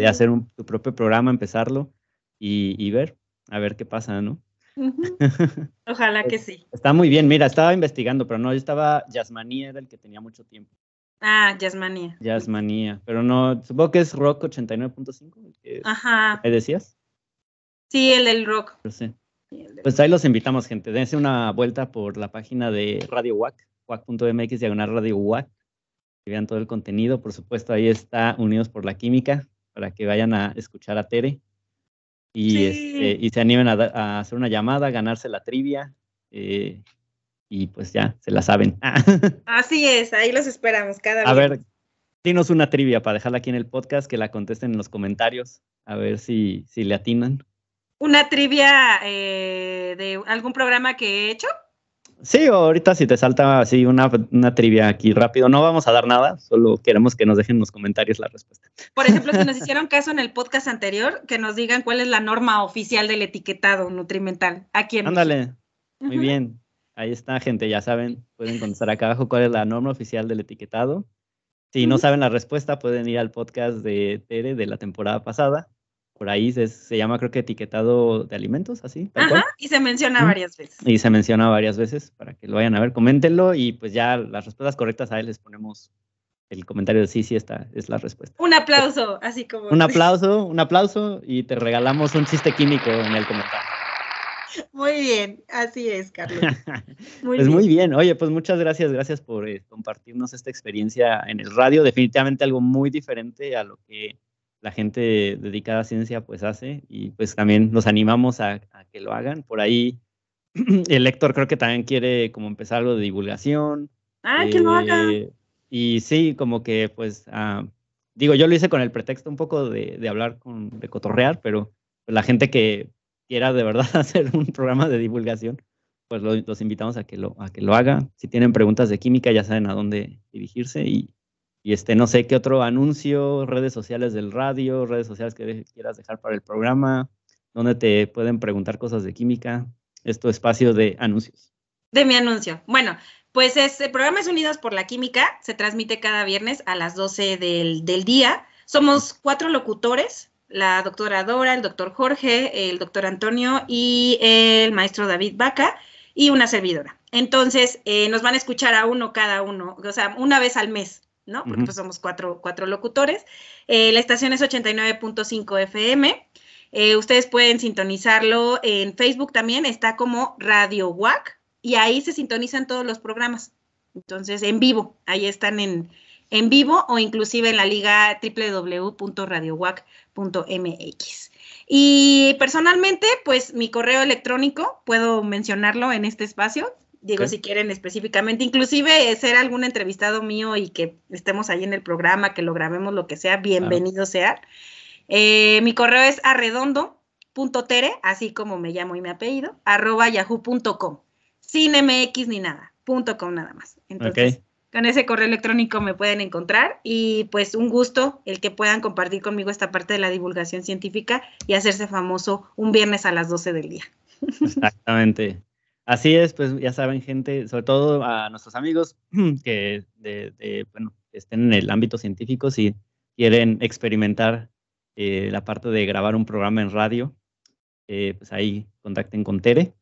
hacer tu propio programa, empezarlo y, ver, a ver qué pasa, ¿no? Ojalá que sí. Está muy bien, mira, estaba investigando, pero no, yo estaba, Yasmanía era el que tenía mucho tiempo. Ah, Yasmanía. Yasmanía. pero no, supongo que es Rock 89.5. Ajá. ¿Me decías? Sí, el del rock. Pues ahí los invitamos, gente. Dense una vuelta por la página de Radio WAC, WAC.mx, diagonal Radio WAC, vean todo el contenido. Por supuesto, ahí está Unidos por la Química, para que vayan a escuchar a Tere y, este, se animen a, hacer una llamada, ganarse la trivia. Eh, y pues ya, se la saben. Así es, ahí los esperamos cada vez. A ver, dinos una trivia para dejarla aquí en el podcast, que la contesten en los comentarios, a ver si, si le atinan. Una trivia eh, de algún programa que he hecho. Sí, ahorita si te salta así una, trivia aquí rápido, no vamos a dar nada, solo queremos que nos dejen en los comentarios la respuesta. Por ejemplo, si nos hicieron caso en el podcast anterior, que nos digan cuál es la norma oficial del etiquetado nutrimental. ¿A quién? Ándale, muy bien. Ahí está, gente, ya saben, pueden contestar acá abajo cuál es la norma oficial del etiquetado. Si no saben la respuesta, pueden ir al podcast de Tere de la temporada pasada por ahí se, llama creo que etiquetado de alimentos, así. Ajá, y se menciona varias veces. Y se menciona varias veces para que lo vayan a ver, coméntenlo y pues ya las respuestas correctas a él les ponemos el comentario de sí, sí, esta es la respuesta. Un aplauso, así como. Un aplauso, un aplauso y te regalamos un chiste químico en el comentario. Muy bien, así es, Carlos. Muy pues muy bien, oye, pues muchas gracias, gracias por eh, compartirnos esta experiencia en el radio, definitivamente algo muy diferente a lo que la gente dedicada a ciencia pues hace y pues también los animamos a, que lo hagan. Por ahí el Héctor creo que también quiere como empezar algo de divulgación. Ah, eh, y sí, como que pues ah, digo, yo lo hice con el pretexto un poco de, hablar con, de cotorrear, pero la gente que quiera de verdad hacer un programa de divulgación, pues los invitamos a que, lo, a que lo haga. Si tienen preguntas de química, ya saben a dónde dirigirse y y este, no sé qué otro anuncio, redes sociales del radio, redes sociales que quieras dejar para el programa, donde te pueden preguntar cosas de química. Esto espacio de anuncios. De mi anuncio. Bueno, pues este programa es Unidos por la Química, se transmite cada viernes a las 12 del, del día. Somos cuatro locutores, la doctora Dora, el doctor Jorge, el doctor Antonio y el maestro David Vaca y una servidora. Entonces, eh, nos van a escuchar a uno cada uno, o sea, una vez al mes. ¿no? Porque pues, somos cuatro, locutores. Eh, la estación es 89.5 FM. Eh, ustedes pueden sintonizarlo en Facebook también, está como Radio WAC y ahí se sintonizan todos los programas. Entonces, en vivo, ahí están en, en vivo o inclusive en la liga www.radiowac.mx. Y personalmente, pues mi correo electrónico, puedo mencionarlo en este espacio, Digo, si quieren específicamente, inclusive ser algún entrevistado mío y que estemos ahí en el programa, que lo grabemos, lo que sea, bienvenido sea. Eh, mi correo es arredondo.tere, así como me llamo y me apellido, arroba yahoo.com, sin MX ni nada, punto com nada más. Entonces, con ese correo electrónico me pueden encontrar y pues un gusto el que puedan compartir conmigo esta parte de la divulgación científica y hacerse famoso un viernes a las 12 del día. Exactamente. Así es, pues ya saben, gente, sobre todo a nuestros amigos que bueno, estén en el ámbito científico, si quieren experimentar eh, la parte de grabar un programa en radio, eh, pues ahí contacten con Tere.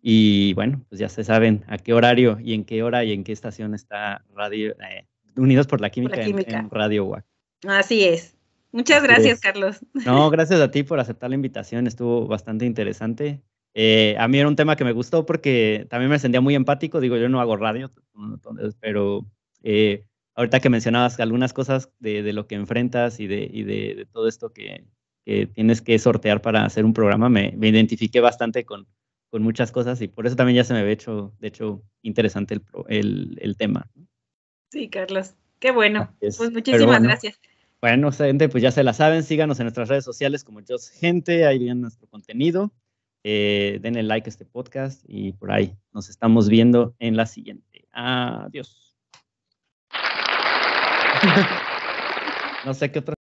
Y bueno, pues ya se saben a qué horario y en qué hora y en qué estación está Radio eh, Unidos por la Química, En, Radio UAC. Así es. Muchas gracias, Carlos. No, gracias a ti por aceptar la invitación, estuvo bastante interesante. Eh, a mí era un tema que me gustó porque también me sentía muy empático. Digo, yo no hago radio, pero eh, ahorita que mencionabas algunas cosas de, lo que enfrentas y de, de, todo esto que, tienes que sortear para hacer un programa, me, identifiqué bastante con, con, muchas cosas y por eso también ya se me ve hecho, de hecho, interesante el, el, tema. Sí, Carlos. Qué bueno. Pues muchísimas gracias. Bueno, gente, pues ya se la saben, síganos en nuestras redes sociales como Just Gente, ahí viene nuestro contenido. Den eh, denle like a este podcast y por ahí nos estamos viendo en la siguiente. Adiós. no sé qué otra.